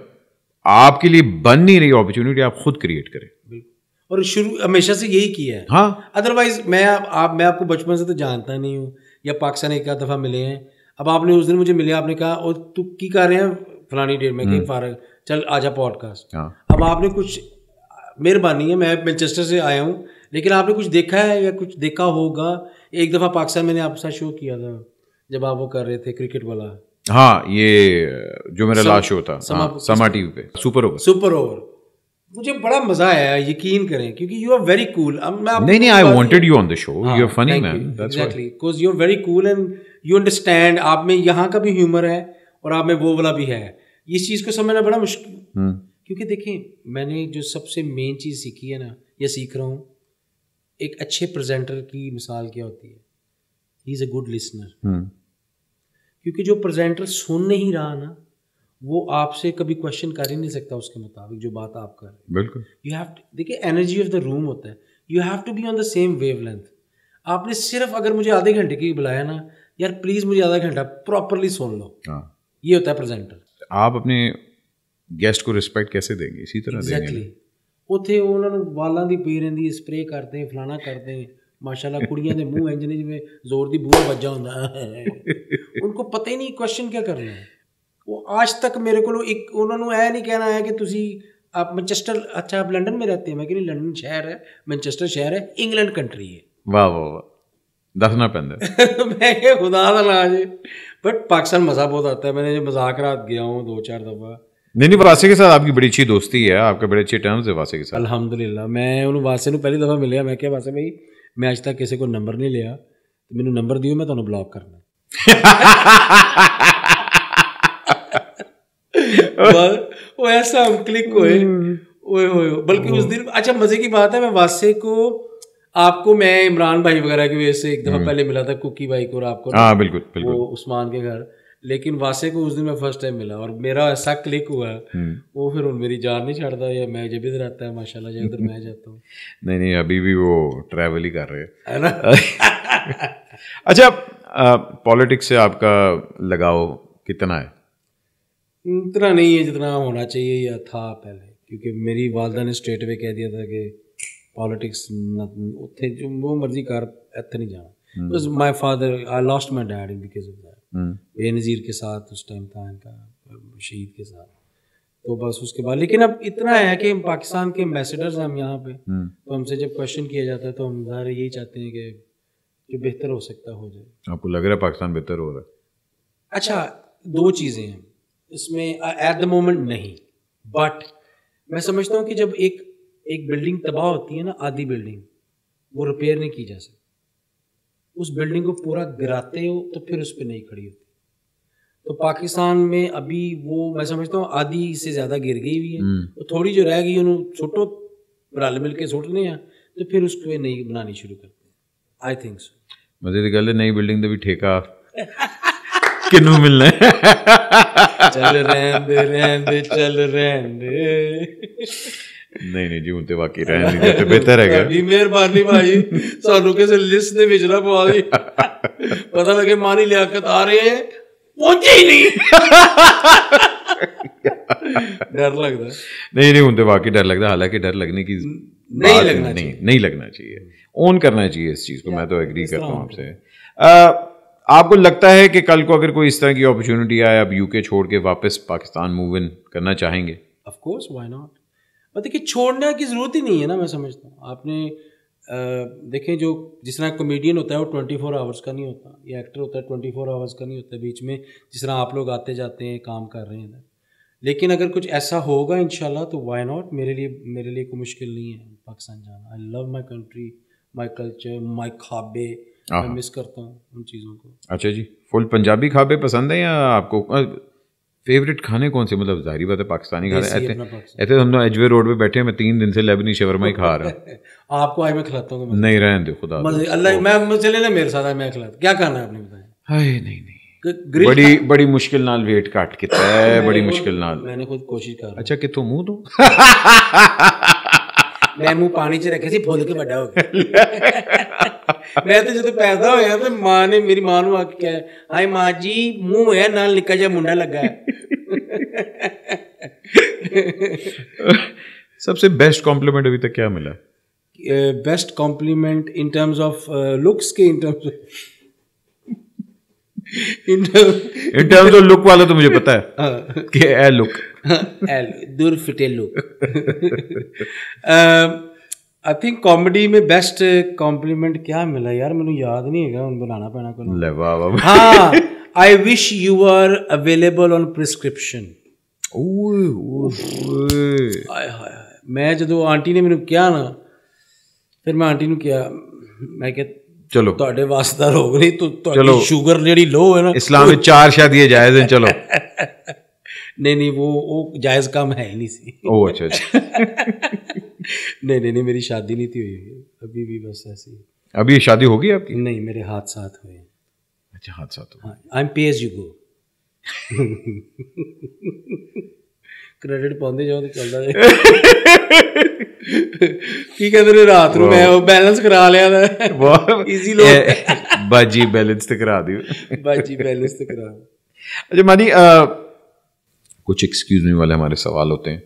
आपके लिए बन नहीं रही अपॉर्चुनिटी आप खुद क्रिएट करें और शुरू हमेशा से यही किया है हाँ अदरवाइज मैं आप आप मैं आपको बचपन से तो जानता नहीं हूँ या पाकिस्तान एक दफ़ा मिले हैं अब आपने उस दिन मुझे मिले आपने कहा और तू की कर रहे हैं फलानी डेट में कहीं हम्म। फारग चल आ जा पॉडकास्ट हाँ। अब आपने कुछ मेहरबानी है मैं मैनचेस्टर से आया हूँ लेकिन आपने कुछ देखा है या कुछ देखा होगा एक दफ़ा पाकिस्तान मैंने आपके साथ शो किया था जब आप वो कर रहे थे क्रिकेट वाला हाँ ये जो मेरा लास्ट शो था समा, हाँ, टीवी पे सुपर ओवर सुपर ओवर मुझे बड़ा मजा आया यकीन करें क्योंकि यू आर वेरी कूल नहीं नहीं I wanted you on the show you are funny man exactly because you are very cool and you understand आप में यहाँ का भी ह्यूमर है और आप में वो वाला भी है इस चीज़ को समझना बड़ा मुश्किल hmm. हम्म। क्योंकि देखिए मैंने जो सबसे मेन चीज़ सीखी है ना या सीख रहा हूँ एक अच्छे प्रेजेंटर की मिसाल क्या होती है he is a good listener क्योंकि जो प्रेजेंटर सुन नहीं रहा ना वो आपसे कभी क्वेश्चन कर ही नहीं सकता उसके मुताबिक जो बात आप कर रहे हैं बिल्कुल यू हैव देखिए एनर्जी ऑफ द रूम होता है you have to be on the same wave आपने सिर्फ अगर मुझे आधे घंटे की बुलाया ना यार प्लीज़ मुझे आधा घंटा प्रॉपरली सुन लो हाँ। ये होता है प्रेजेंटर आप अपने ਗੈਸਟ ਕੋ ਰਿਸਪੈਕਟ ਕੈਸੇ ਦੇਣਗੇ ਇਸੇ ਤਰ੍ਹਾਂ ਦੇਣਗੇ ਐਗਜ਼ੈਕਟਲੀ उन्होंने ਉਹਨਾਂ ਨੂੰ पी रही स्प्रे करते हैं फलाना करते हैं ਮਾਸ਼ਾਅੱਲਾ ਕੁੜੀਆਂ ਦੇ ਮੂੰਹ ਇੰਜ ਨੇ ਜਿਵੇਂ ਜ਼ੋਰ ਦੀ ਬੂਹਾ ਵੱਜਾ ਹੁੰਦਾ ਹੈ ਉਨ੍ਹਾਂ ਪਤਾ ਹੀ ਨਹੀਂ ਕੁਐਸਚਨ ਕੀ ਕਰਨਾ ਹੈ ਉਹ आज तक मेरे को एक उन्होंने ऐ नहीं कहना है कि ਤੁਸੀਂ आप मैनचेस्टर अच्छा आप लंदन में रहते हैं मैं कि लंदन शहर है मैनचेस्टर शहर है इंग्लैंड कंट्री है ਵਾਹ ਵਾਹ ਵਾਹ ਦੱਸਣਾ ਪੈਂਦਾ मैं क्या खुदा दा लाज बट पाकिस्तान मज़ा बहुत आता है मैंने जो मजाक रात गया हूँ दो चार दफ़ा नहीं नहीं वासे के साथ आपकी बड़ी अच्छी दोस्ती है आपके बड़े अच्छे टर्म्स है वासे के साथ अल्हम्दुलिल्लाह मैं उन्होंने वासे ਨੂੰ ਪਹਿਲੀ ਦਫਾ ਮਿਲਿਆ ਮੈਂ ਕਿਹਾ ਵਾਸੇ ਭਾਈ मैं अज तक किसी को नंबर नहीं लिया ਤੇ ਮੈਨੂੰ ਨੰਬਰ ਦਿਓ ਮੈਂ ਤੁਹਾਨੂੰ ब्लॉक करना वो ऐसा हम क्लिक हुए बल्कि उस हम्म। दिन अच्छा मजे की बात है मैं वासे को आपको मैं इमरान भाई वगैरह की वजह से एक दफा हम्म। पहले मिला था कुकी भाई को और आपको आ, हाँ, बिल्कुल बिल्कुल वो उस्मान के घर लेकिन वासे को उस दिन मैं फर्स्ट टाइम मिला और मेरा ऐसा क्लिक हुआ हम्म। वो फिर उन मेरी जान नहीं छाड़ता या मैं जब इधर आता है माशाल्लाह जब इधर मैं जाता हूँ नहीं नहीं अभी भी वो ट्रैवल ही कर रहे है ना अच्छा पॉलिटिक्स से आपका लगाव कितना है इतना नहीं है जितना होना चाहिए या था पहले क्योंकि मेरी वालदा ने स्टेट वे कह दिया था कि पॉलिटिक्स उ जो वो मर्जी कर इतने नहीं जाना my father I lost my dad in because of hmm. Benazir के साथ उस टाइम था इनका शहीद के साथ तो बस उसके बाद लेकिन अब इतना है कि पाकिस्तान के एम्बेसडर्स हम यहाँ पे हम्म। तो हमसे जब क्वेश्चन किया जाता है तो हम ज़ाहिर यही चाहते हैं कि जो बेहतर हो सकता हो जाए आपको लग रहा है पाकिस्तान बेहतर हो रहा है अच्छा दो चीज़ें हैं इसमें एट द मोमेंट नहीं बट मैं समझता हूँ कि जब एक एक बिल्डिंग तबाह होती है ना आधी बिल्डिंग वो रिपेयर नहीं की जा सकती उस बिल्डिंग को पूरा गिराते हो तो फिर उस पर नहीं खड़ी होती तो पाकिस्तान में अभी वो मैं समझता हूँ आधी से ज़्यादा गिर गई हुई है तो थोड़ी जो रह गई उन्होंने छोटो रल मिल के सुटने हैं तो फिर उसको नहीं बनानी शुरू करते आई थिंक सो ਮਜ਼ੇ ਦੀ ਗੱਲ ਹੈ ਨਈ ਬਿਲਡਿੰਗ ਦਾ ਵੀ ਠੇਕਾ ਕਿਨੂੰ ਮਿਲਣਾ ਚੱਲ ਰਹਿਣ ਦੇ ਨਹੀਂ ਨਹੀਂ ਜੀ ਹੁਣ ਤੇ ਵਾਕਈ ਰਹਿਣ ਦੀ ਤੇ ਬਿਹਤਰ ਹੈਗਾ ਜੀ ਮਿਹਰਬਾਨੀ ਭਾਈ ਸਾਨੂੰ ਕਿਸੇ ਲਿਸਟ ਦੇ ਵਿੱਚ ਨਾ ਪਵਾ ਦੀ ਪਤਾ ਲੱਗੇ ਮਾਨੀ ਲਿਆਕਤ ਆ ਰਹੇ ਪਹੁੰਚੇ ਹੀ ਨਹੀਂ ਡਰ ਲੱਗਦਾ नहीं नहीं उनसे तो वाकई डर लगता हालांकि नहीं नहीं लगना चाहिए ऑन करना चाहिए इस चीज़ को मैं तो एग्री करता हूँ आपसे आपको लगता है कि कल को अगर कोई इस तरह की अपॉर्चुनिटी आए आप यूके छोड़ के वापस पाकिस्तान मूव इन करना चाहेंगे ऑफ कोर्स व्हाई नॉट मतलब कि छोड़ने की ज़रूरत ही नहीं है ना मैं समझता हूँ आपने देखें जो जिस तरह कॉमेडियन होता है वो ट्वेंटी फोर आवर्स का नहीं होता या एक्टर होता है ट्वेंटी फोर आवर्स का नहीं होता बीच में जिस तरह आप लोग आते जाते हैं काम कर रहे हैं लेकिन अगर कुछ ऐसा होगा इन तो वाई नॉट मेरे लिए मेरे लिए कोई मुश्किल नहीं है पाकिस्तान जाना I love my country my culture my खाबे मैं मिस करता हूँ उन चीज़ों को अच्छा जी फुल पंजाबी खाबे पसंद है या आपको फेवरेट खाने कौन से मतलब जारी बात है पाकिस्तानी खाने ऐसे ऐसे हम लोग एजवे रोड पे बैठे हैं मैं तीन दिन से लेबनी शवरमा ही खा रहा हूँ आपको आई मैं खिलाता हूँ तो नहीं रहने दो खुदा अल्लाह मैं चले ना मेरे साथ आई मैं खिलाता क्या खाना है आपने बताया हाय नहीं नहीं बड़ी बड़ी मुश्किल नाल वेट काट के तय बड़ी मुश्किल नाल मैंने खुद कोशिश कर अच्छा कितों मुंह दो मैं मुंह पानी च रखे सी फुल के बड़ा हो गया ਮੈਂ ਤੇ ਜਦੋਂ ਪੈਦਾ ਹੋਇਆ ਤੇ ਮਾਂ ਨੇ ਮੇਰੀ ਮਾਂ ਨੂੰ ਆ ਕੇ ਹਾਏ ਮਾਂ ਜੀ ਮੂੰਹ ਹੈ ਨਾਲ ਨਿੱਕਾ ਜਿਹਾ ਮੁੰਡਾ ਲੱਗਾ ਹੈ सबसे बेस्ट कॉम्प्लीमेंट अभी तक क्या मिला best compliment in terms of looks के in terms in terms of look वाला तो मुझे पता है कि ए लुक फिटे लुक आई थिंक कॉमेडी में बेस्ट कॉम्प्लीमेंट क्या मिला यार मैं याद नहीं है उन बनाना पैना को हाँ I wish you are available on prescription मैं जो आंटी ने मैंने क्या ना फिर मैं आंटी ने क्या मैं क्या ਚਲੋ ਤੁਹਾਡੇ ਵਾਸਤੇ ਰੋਗ ਨਹੀਂ तो ਸ਼ੂਗਰ ਜਿਹੜੀ ਲੋ ਹੈ ਨਾ ਇਸਲਾਮ ਵਿੱਚ ਚਾਰ ਸ਼ਾਦੀਆਂ ਜਾਇਜ਼ ਨੇ चलो नहीं नहीं वो वो जायज़ काम है ही नहीं सी ओ अच्छा, अच्छा। नहीं नहीं नहीं मेरी शादी नहीं थी हुई अभी भी बस ऐसी अभी शादी होगी आपकी नहीं मेरे हाथ साथ हुए अच्छा हाथ साथ I am pay as you go credit ਪਾਉਂਦੇ ਜਾਓ ਤੇ ਚੱਲਦਾ ਜੇ ਕੀ ਕਹਿੰਦੇ ਨੇ ਰਾਤ ਨੂੰ ਮੈਂ ਉਹ ਬੈਲੈਂਸ ਕਰਾ ਲਿਆ ਦਾ ਬਹੁਤ ਈਜ਼ੀ ਲੋਕ ਬਾਜੀ ਬੈਲੈਂਸ ਤੇ ਕਰਾ ਦਿਓ ਬਾਜੀ ਬੈਲੈਂਸ ਤੇ कुछ एक्सक्यूज में वाले हमारे सवाल होते हैं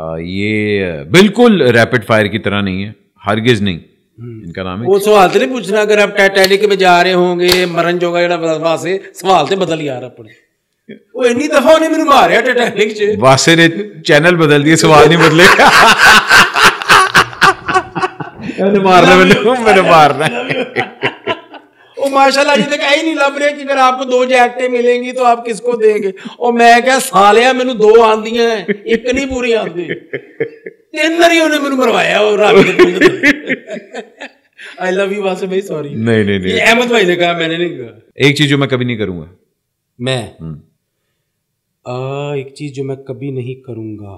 आ, ये बिल्कुल रैपिड फायर की तरह नहीं है हरगिज नहीं हम्म। इनका नाम है वो सवाल तो नहीं पूछना अगर आप टाइटैनिक में जा रहे होंगे मरण जोगा ਜਿਹੜਾ ਬਦਲਵਾ ਸੇ ਸਵਾਲ ਤੇ ਬਦਲ ਯਾਰ ਆਪਣੇ ਉਹ ਇੰਨੀ ਦਫਾ ਉਹਨੇ ਮੈਨੂੰ ਮਾਰਿਆ ਟਾਈਟੈਨਿਕ 'ਚ ਵਾਸੇ ਨੇ ਚੈਨਲ ਬਦਲ ਦਿਏ ਸਵਾਲ ਨਹੀਂ ਬਦਲੇ ਇਹਨੇ ਮਾਰਨਾ वो माशाल्लाह जी तक यही नहीं लभ रहे कि अगर आपको दो जैकटें मिलेंगी तो आप किसको देंगे और मैं क्या सालिया मैनू दो आंदियां हैं एक नहीं पूरी आंदी तीन बारी उन्हें मैनू मरवाया और आई लव यू वासे भाई सॉरी नहीं नहीं नहीं अहमद भाई ने कहा मैंने नहीं कहा एक चीज जो मैं कभी नहीं करूंगा मैं हम्म। आ, एक चीज जो मैं कभी नहीं करूंगा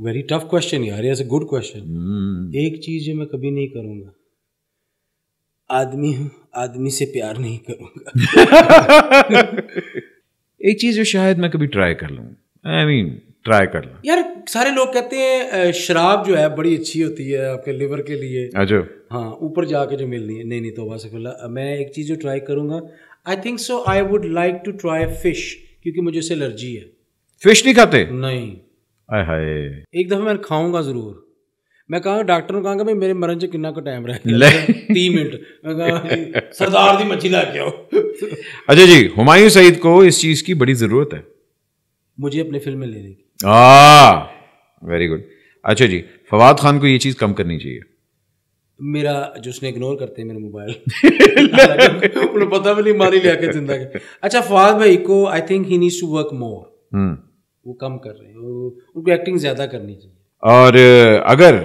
वेरी टफ क्वेश्चन यार ये गुड क्वेश्चन hmm. एक चीज जो मैं कभी नहीं करूंगा आदमी आदमी से प्यार नहीं करूंगा एक चीज जो शायद मैं कभी ट्राई कर लू आई मीन ट्राई कर लो यार सारे लोग कहते हैं शराब जो है बड़ी अच्छी होती है आपके लिवर के लिए अजब अच्छा। हाँ ऊपर जाके जो मिलनी है नहीं नहीं तो वासिफुल्ला मैं एक चीज़ जो ट्राई करूंगा I think so I would like to try fish क्योंकि मुझे उससे एलर्जी है फिश नहीं खाते नहीं एक दफ़ा खाऊंगा ज़रूर मैं अच्छा बड़ी ज़रूरत है मुझे अपने फिल्म में लेने की आ वेरी गुड अच्छा जी फवाद खान को ये चीज़ कम करनी चाहिए मेरा जो उसने इग्नोर करते हैं मेरा मोबाइल उन्हें पता भी नहीं मारी लिया के जिंदा अच्छा फवाद भाई को I think he needs to work more वो कम कर रहे हैं उनको एक्टिंग ज़्यादा करनी चाहिए और अगर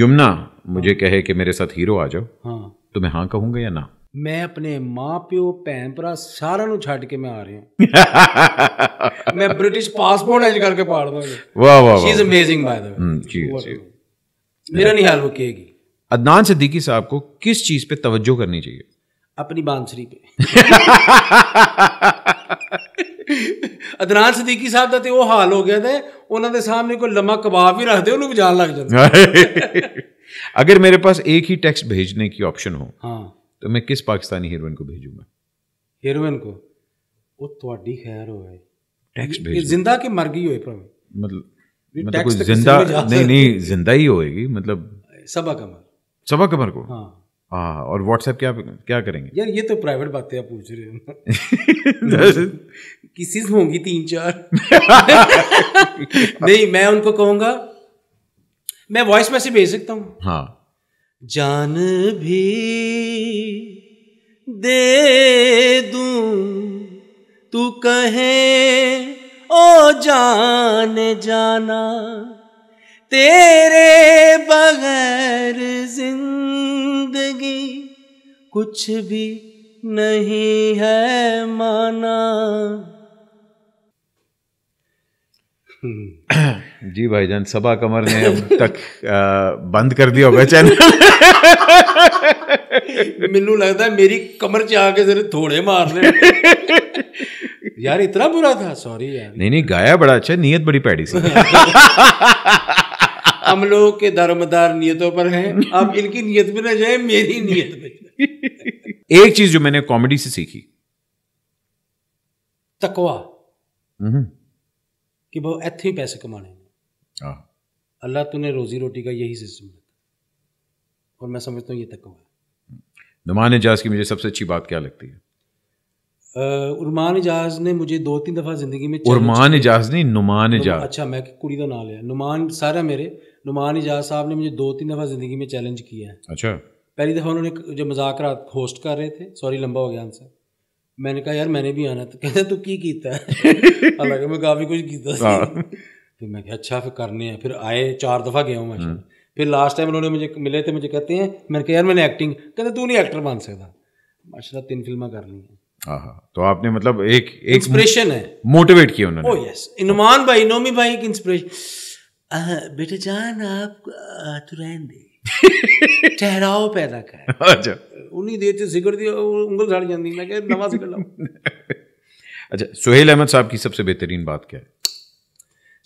यमुना मुझे हाँ। कहे कि मेरे साथ हीरो आ जाओ हाँ तो मैं हाँ कहूंगा या ना मैं अपने माँ प्यो भैन भरा सारा ਛੱਡ के मैं आ रहा ਮੈਂ ਬ੍ਰਿਟਿਸ਼ ਪਾਸਪੋਰਟ ਐਜ ਕਰਕੇ ਪਾੜ ਦਾਂਗਾ ਵਾਹ वाह she is amazing by the way ਜੀ मेरा नहीं हाल वो कहेगी अदनान सिद्दीकी साहब को किस चीज पे तवज्जो करनी चाहिए अपनी बांसुरी पे ਅਦਨਾਨ ਸਦੀਕੀ ਸਾਹਿਬ ਦਾ ਤੇ ਉਹ ਹਾਲ ਹੋ ਗਿਆ ਤੇ ਉਹਨਾਂ ਦੇ ਸਾਹਮਣੇ ਕੋਈ ਲੰਮਾ ਕਬਾਬ ਵੀ ਰੱਖਦੇ ਉਹਨੂੰ ਜਾਣ ਲੱਗ ਜਾਂਦਾ अगर मेरे पास एक ही टेक्स्ट भेजने की ऑप्शन हो हाँ तो मैं किस पाकिस्तानी हीरोइन को भेजूंगा हीरोइन को वो ਤੁਹਾਡੀ ਖੈਰ ਹੋਵੇ ਟੈਕਸਟ ਭੇਜ ਜ਼ਿੰਦਾ ਕਿ ਮਰ ਗਈ ਹੋਏ ਭਾਵੇਂ ਮਤਲਬ ਮਤਲਬ ਕੋਈ ਜ਼ਿੰਦਾ ਨਹੀਂ ਨਹੀਂ ਜ਼ਿੰਦਾ ਹੀ ਹੋਏਗੀ ਮਤਲਬ ਸਬਾ ਕਮਰ ਸਬਾ ਕਮਰ को हाँ हाँ और व्हाट्सएप क्या क्या करेंगे यार ये तो प्राइवेट बातें आप पूछ रहे हो से होंगी तीन चार नहीं मैं उनको कहूंगा मैं वॉइस मैसेज भेज सकता हूँ हाँ जान भी दे दू तू कहे ओ जान जाना तेरे बगैर जिंदगी कुछ भी नहीं है माना जी भाईजान सभा कमर ने अब तक आ, बंद कर दिया होगा चैनल मेनू लगता है मेरी कमर च आके जरा थोड़े मार ले यार इतना बुरा था सॉरी यार नहीं नहीं गाया बड़ा अच्छा नीयत बड़ी पैड़ी सी हम लोगों के धर्मदार नियतों पर हैं आप इनकी नियत में ना जाए मेरी नियत में एक चीज जो मैंने कॉमेडी से सीखी तकवा हम्म। कि वो ऐसे ही पैसे कमाने हाँ। अल्लाह तूने रोजी रोटी का यही सिस्टम रखा और मैं समझता हूँ ये तकवा है हम्म। नुमान एजाज की मुझे सबसे अच्छी बात क्या लगती है उरमान एजाज ने मुझे दो तीन दफा जिंदगी में उरमान एजाज नहीं नुमान एजाज अच्छा मैं कुड़ी का नाम लिया नुमान सारा मेरे नुमान एजाज साहब ने मुझे दो तीन दफ़ा ज़िंदगी में चैलेंज किया है अच्छा पहली दफ़ा उन्होंने जब मजाक होस्ट कर रहे थे सॉरी लंबा हो गया आंसर मैंने कहा यार मैंने भी आना तो कहते तू की कीता हालांकि मैं काफ़ी कुछ किया था तो मैं क्या अच्छा फिर करने हैं फिर आए चार दफ़ा गया हूँ मैं हम्म। फिर लास्ट टाइम उन्होंने मुझे मिले थे मुझे कहते हैं मैंने कहा यार मैंने एक्टिंग कहते तू नहीं एक्टर बन सकता माशा अच्छा, तीन फिल्म कर ली हैं हाँ, हाँ। तो आपने मतलब एक एक इंस्पिरेशन है मोटिवेट किया उन्होंने ओह oh, यस इनमान भाई नोमी भाई एक इंस्पिरेशन बेटा जान आप तो रहन दे पैदा कर अच्छा उन्हीं देर से सिगड़ दी उंगल झाड़ जाती मैं कह नवा सिगड़ लाऊं अच्छा सुहेल अहमद साहब की सबसे बेहतरीन बात क्या है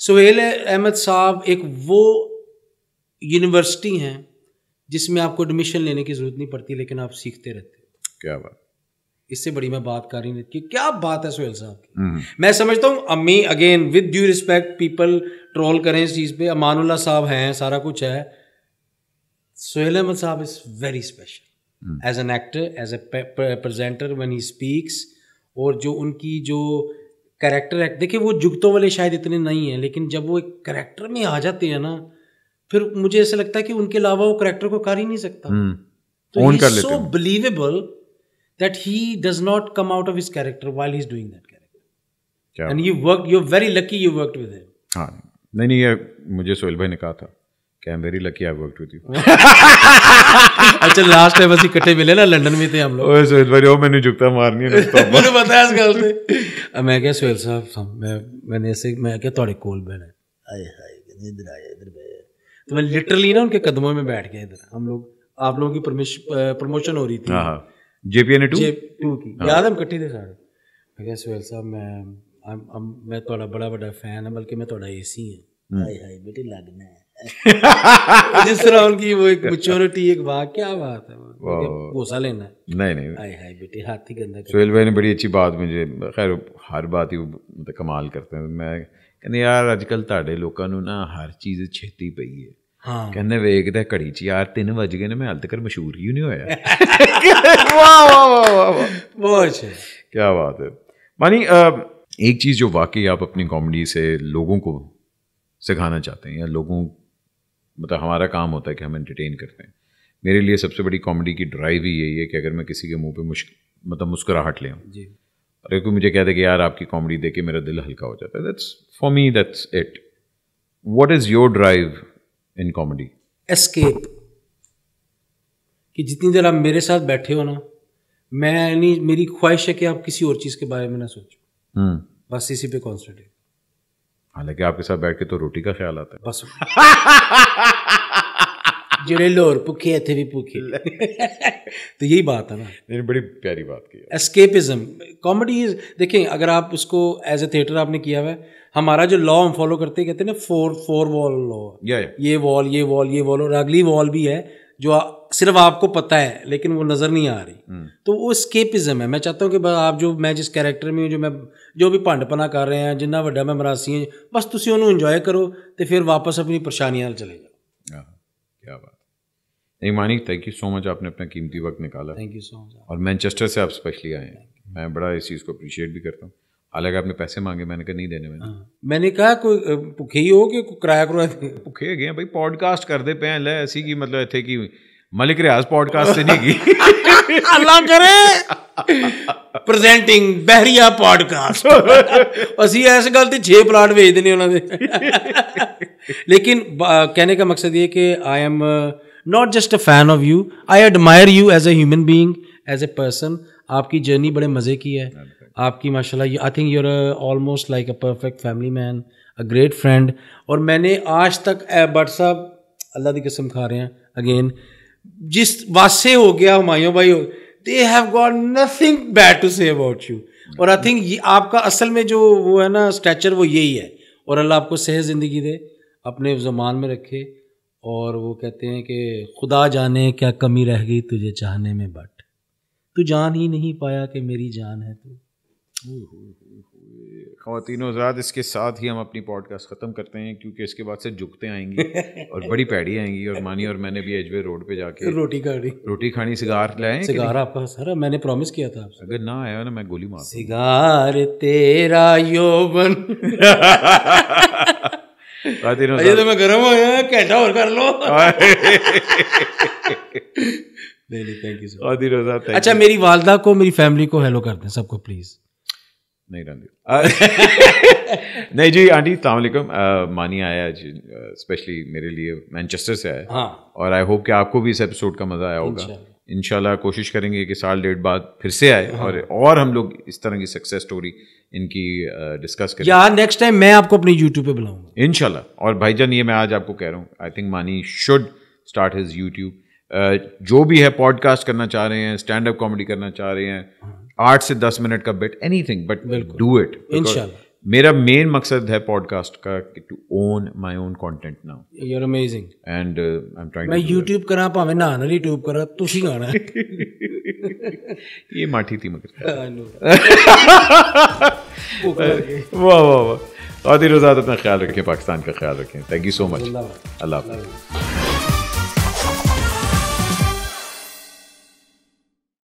सुहेल अहमद साहब एक वो यूनिवर्सिटी हैं जिसमें आपको एडमिशन लेने की ज़रूरत नहीं पड़ती लेकिन आप सीखते रहते हो क्या बात इससे बड़ी मैं बात कर रही नहीं कि क्या बात है सोहेल साहब की हम्म। मैं समझता हूँ अम्मी again with due respect people troll करें इस चीज़ पे अमानुल्ला साहब हैं सारा कुछ है सोहेल अहमद साहब is very special as an actor as a presenter when he speaks और जो उनकी जो करेक्टर एक्ट देखिए वो जुगतों वाले शायद इतने नहीं हैं लेकिन जब वो एक करेक्टर में आ जाते हैं ना फिर मुझे ऐसा लगता है कि उनके अलावा वो करेक्टर को कर ही नहीं सकता हम्म। तो कर लेते so believable that he does not come out of his character while he's doing that character. And you worked, you're very lucky you worked with him. हाँ नहीं नहीं ये मुझे सोहेल भाई ने कहा था कि I am very lucky I worked with you अच्छा लास्ट टाइम ਅਸੀਂ ਇਕੱਠੇ ਮਿਲੇ ਨਾ ਲੰਡਨ ਵਿੱਚ ਤੇ ਹਮ ਲੋਗ ਓਏ ਸੋਹਿਲ ਭਾਈ ਉਹ ਮੈਨੂੰ ਜੁਗਤਾ ਮਾਰਨੀ ਹੈ ਨਾ ਮੈਨੂੰ ਪਤਾ ਇਸ ਗੱਲ ਤੇ ਮੈਂ ਕਿਹਾ ਸੋਹਿਲ ਸਾਹਿਬ ਮੈਂ ਮੈਨੇ ਐਸੇ ਮੈਂ ਕਿਹਾ ਤੁਹਾਡੇ ਕੋਲ ਬੈਣਾ ਹਾਏ ਹਾਏ इधर आया इधर बैठ तो मैं लिटरली ना उनके कदमों में बैठ गया इधर हम लोग आप लोगों की प्रमोशन हो रही थी ਜੀਪੀਐਨ ਨੇ 2 2 ਕੀ ਯਾਦ ਹਮ ਕੱਟੀ ਦੇ ਸਾਰੇ ਮੈਂ ਕਿਹਾ ਸੁਹੇਲ ਸਾਹਿਬ ਮੈਂ ਮੈਂ ਤੁਹਾਡਾ ਬੜਾ ਵੱਡਾ ਫੈਨ ਹਾਂ ਬਲਕਿ ਮੈਂ ਤੁਹਾਡਾ ਏਸੀ ਹਾਂ ਹਾਏ ਹਾਏ ਬੇਟੇ ਲੱਗਣਾ जिस तरह उनकी वो एक मेच्योरिटी ਇੱਕ वाह क्या बात है भूसा लेना नहीं नहीं ਨਹੀਂ हाय ਹਾਏ हाथ ही गंदा ਗੰਦਾ ਸੁਹੇਲ ਭਾਈ ਨੇ ਬੜੀ ਅੱਛੀ ਬਾਤ ਮੈਨੂੰ ਖੈਰ ਹਰ ਬਾਤ ਹੀ कमाल करते हैं मैं ਕਹਿੰਦੇ ਯਾਰ ਅੱਜ ਕੱਲ ਤੁਹਾਡੇ ਲੋਕਾਂ ਨੂੰ ਨਾ ਹਰ ਚੀਜ਼ ਛੇਤੀ ਪਈ ਹੈ ਹਾਂ ਕਹਿੰਦੇ ਵੇਖਦਾ ਘੜੀ ਚ ਯਾਰ 3 ਵਜ ਗਏ ਨੇ ਮੈਂ ਹਾਲ ਤੱਕ ਮਸ਼ਹੂਰ ਹੀ ਨਹੀਂ ਹੋਇਆ ਵਾਹ ਵਾਹ ਵਾਹ ਬਹੁਤ ਕੀ ਬਾਤ ਹੈ मानी एक चीज़ जो वाकई आप अपनी कॉमेडी से लोगों को सिखाना चाहते हैं या लोगों मतलब हमारा काम होता है कि हम एंटरटेन करते हैं मेरे लिए सबसे बड़ी कॉमेडी की ड्राइव ही यही है कि अगर मैं किसी के मुंह पे मुश्किल मतलब मुस्कुराहट ले और अरे कोई मुझे कहते है कि यार आपकी कॉमेडी देखे मेरा दिल हल्का हो जाता है that's for me that's it what is your drive in comedy escape कि जितनी देर आप मेरे साथ बैठे हो ना मैं नहीं मेरी ख्वाहिश है कि आप किसी और चीज़ के बारे में ना सोचो हम्म। बस इसी पे कॉन्सेंट्रेट हालांकि आपके साथ बैठ के तो रोटी का ख्याल आता है बस ਜਿਹੜੇ लोर ਭੁੱਖੇ इतने भी ਭੁੱਖੇ तो यही बात है ना नहीं बड़ी प्यारी बात की एस्केपिज्म कॉमेडी इज देखें अगर आप उसको एज ए थिएटर आपने किया हुआ है हमारा जो लॉ हम फॉलो करते कहते हैं ना फोर फोर वॉल लॉ ये वॉल ये वॉल ये वॉल और अगली वॉल भी है जो आ, सिर्फ आपको पता है लेकिन वो नज़र नहीं आ रही hmm. तो वो स्केपिज्म है मैं चाहता हूँ कि आप जो मैं जिस कैरेक्टर में हूँ जो मैं जो भी भांडपना कर रहे हैं जिन्ना व्डा मैं मरासी हैं बस तुम उन्होंने इंजॉय करो तो फिर वापस अपनी परेशानियाँ चले जाओ क्या बात नहीं मानी थैंक यू सो मच आपने अपना कीमती वक्त निकाला थैंक यू सो मच और मैनचेस्टर से आप स्पेशली आए हैं मैं बड़ा इस चीज़ को अप्रिशिएट भी करता हूँ हालांकि आपने पैसे मांगे मैंने कहा नहीं देने में हाँ। मैंने कहा कोई भुखे ही हो कि किराया करवाया भुखे है गए भाई पॉडकास्ट कर दे पैं लै ऐसी की मतलब इतने की मलिक रियाज पॉडकास्ट से नहीं की अल्लाह करे प्रेजेंटिंग बहरिया पॉडकास्ट असि इस गल छे प्लाट भेज देने उन्होंने लेकिन कहने का मकसद ये कि I am not just a fan of you I admire you as a human being as a person आपकी जर्नी बड़े मजे की है हाँ। आपकी माशाल्लाह I think you're almost like a perfect family man a great friend और मैंने आज तक बट साहब अल्लाह की कसम खा रहे हैं अगेन जिस वासे हो गया हमायों भाई हो they have got nothing bad to say about you और आई थिंक ये आपका असल में जो वो है ना स्टैचर वो यही है और अल्लाह आपको सह ज़िंदगी दे अपने जुबान में रखे और वो कहते हैं कि खुदा जाने क्या कमी रह गई तुझे चाहने में बट तू जान ही नहीं पाया कि मेरी जान है तू खातिन हजरात इसके साथ ही हम अपनी पॉडकास्ट ख़त्म करते हैं क्योंकि इसके बाद से झुकते आएंगी और बड़ी पैड़ी आएंगी और मानी और मैंने भी एजवे रोड पे जाके रोटी खानी रोटी खानी सिगार लाए सिगार आपका सर मैंने प्रॉमिस किया था आपसे अगर ना आया ना मैं गोली मार सिगार तेरा यौवन खातिन तो मैं गर्म हो गया कैसा और कर लो नहीं नहीं थैंक यू सर अच्छा मेरी वालदा को मेरी फैमिली को हेलो कर दें सबको प्लीज़ नहीं रणधीर नहीं जी आंटी सलामकुम मानी आया स्पेशली मेरे लिए मैनचेस्टर से आया हाँ। और आई होप कि आपको भी इस एपिसोड का मज़ा आया होगा इनशाला कोशिश करेंगे कि साल डेढ़ बाद फिर से आए हाँ। और और हम लोग इस तरह की सक्सेस स्टोरी इनकी डिस्कस करें यार नेक्स्ट टाइम मैं आपको अपने यूट्यूब पे बुलाऊंगा इनशाला और भाईजान ये मैं आज आपको कह रहा हूँ I think Mani should start his YouTube जो भी है पॉडकास्ट करना चाह रहे हैं स्टैंड अप कॉमेडी करना चाह रहे हैं हाँ। आठ से दस मिनट का bit anything but do it मेरा मेन मकसद है पॉडकास्ट का to own my own content now you are amazing and I am trying मैं यूट्यूब करा पावे ना ना यूट्यूब करा तू ही गाना ये माठी थी मगर हाँ, वाह वाह वाह आदि रोजात तो अपना ख्याल रखें पाकिस्तान का ख्याल रखें थैंक यू सो मच अल्लाह हाफिज़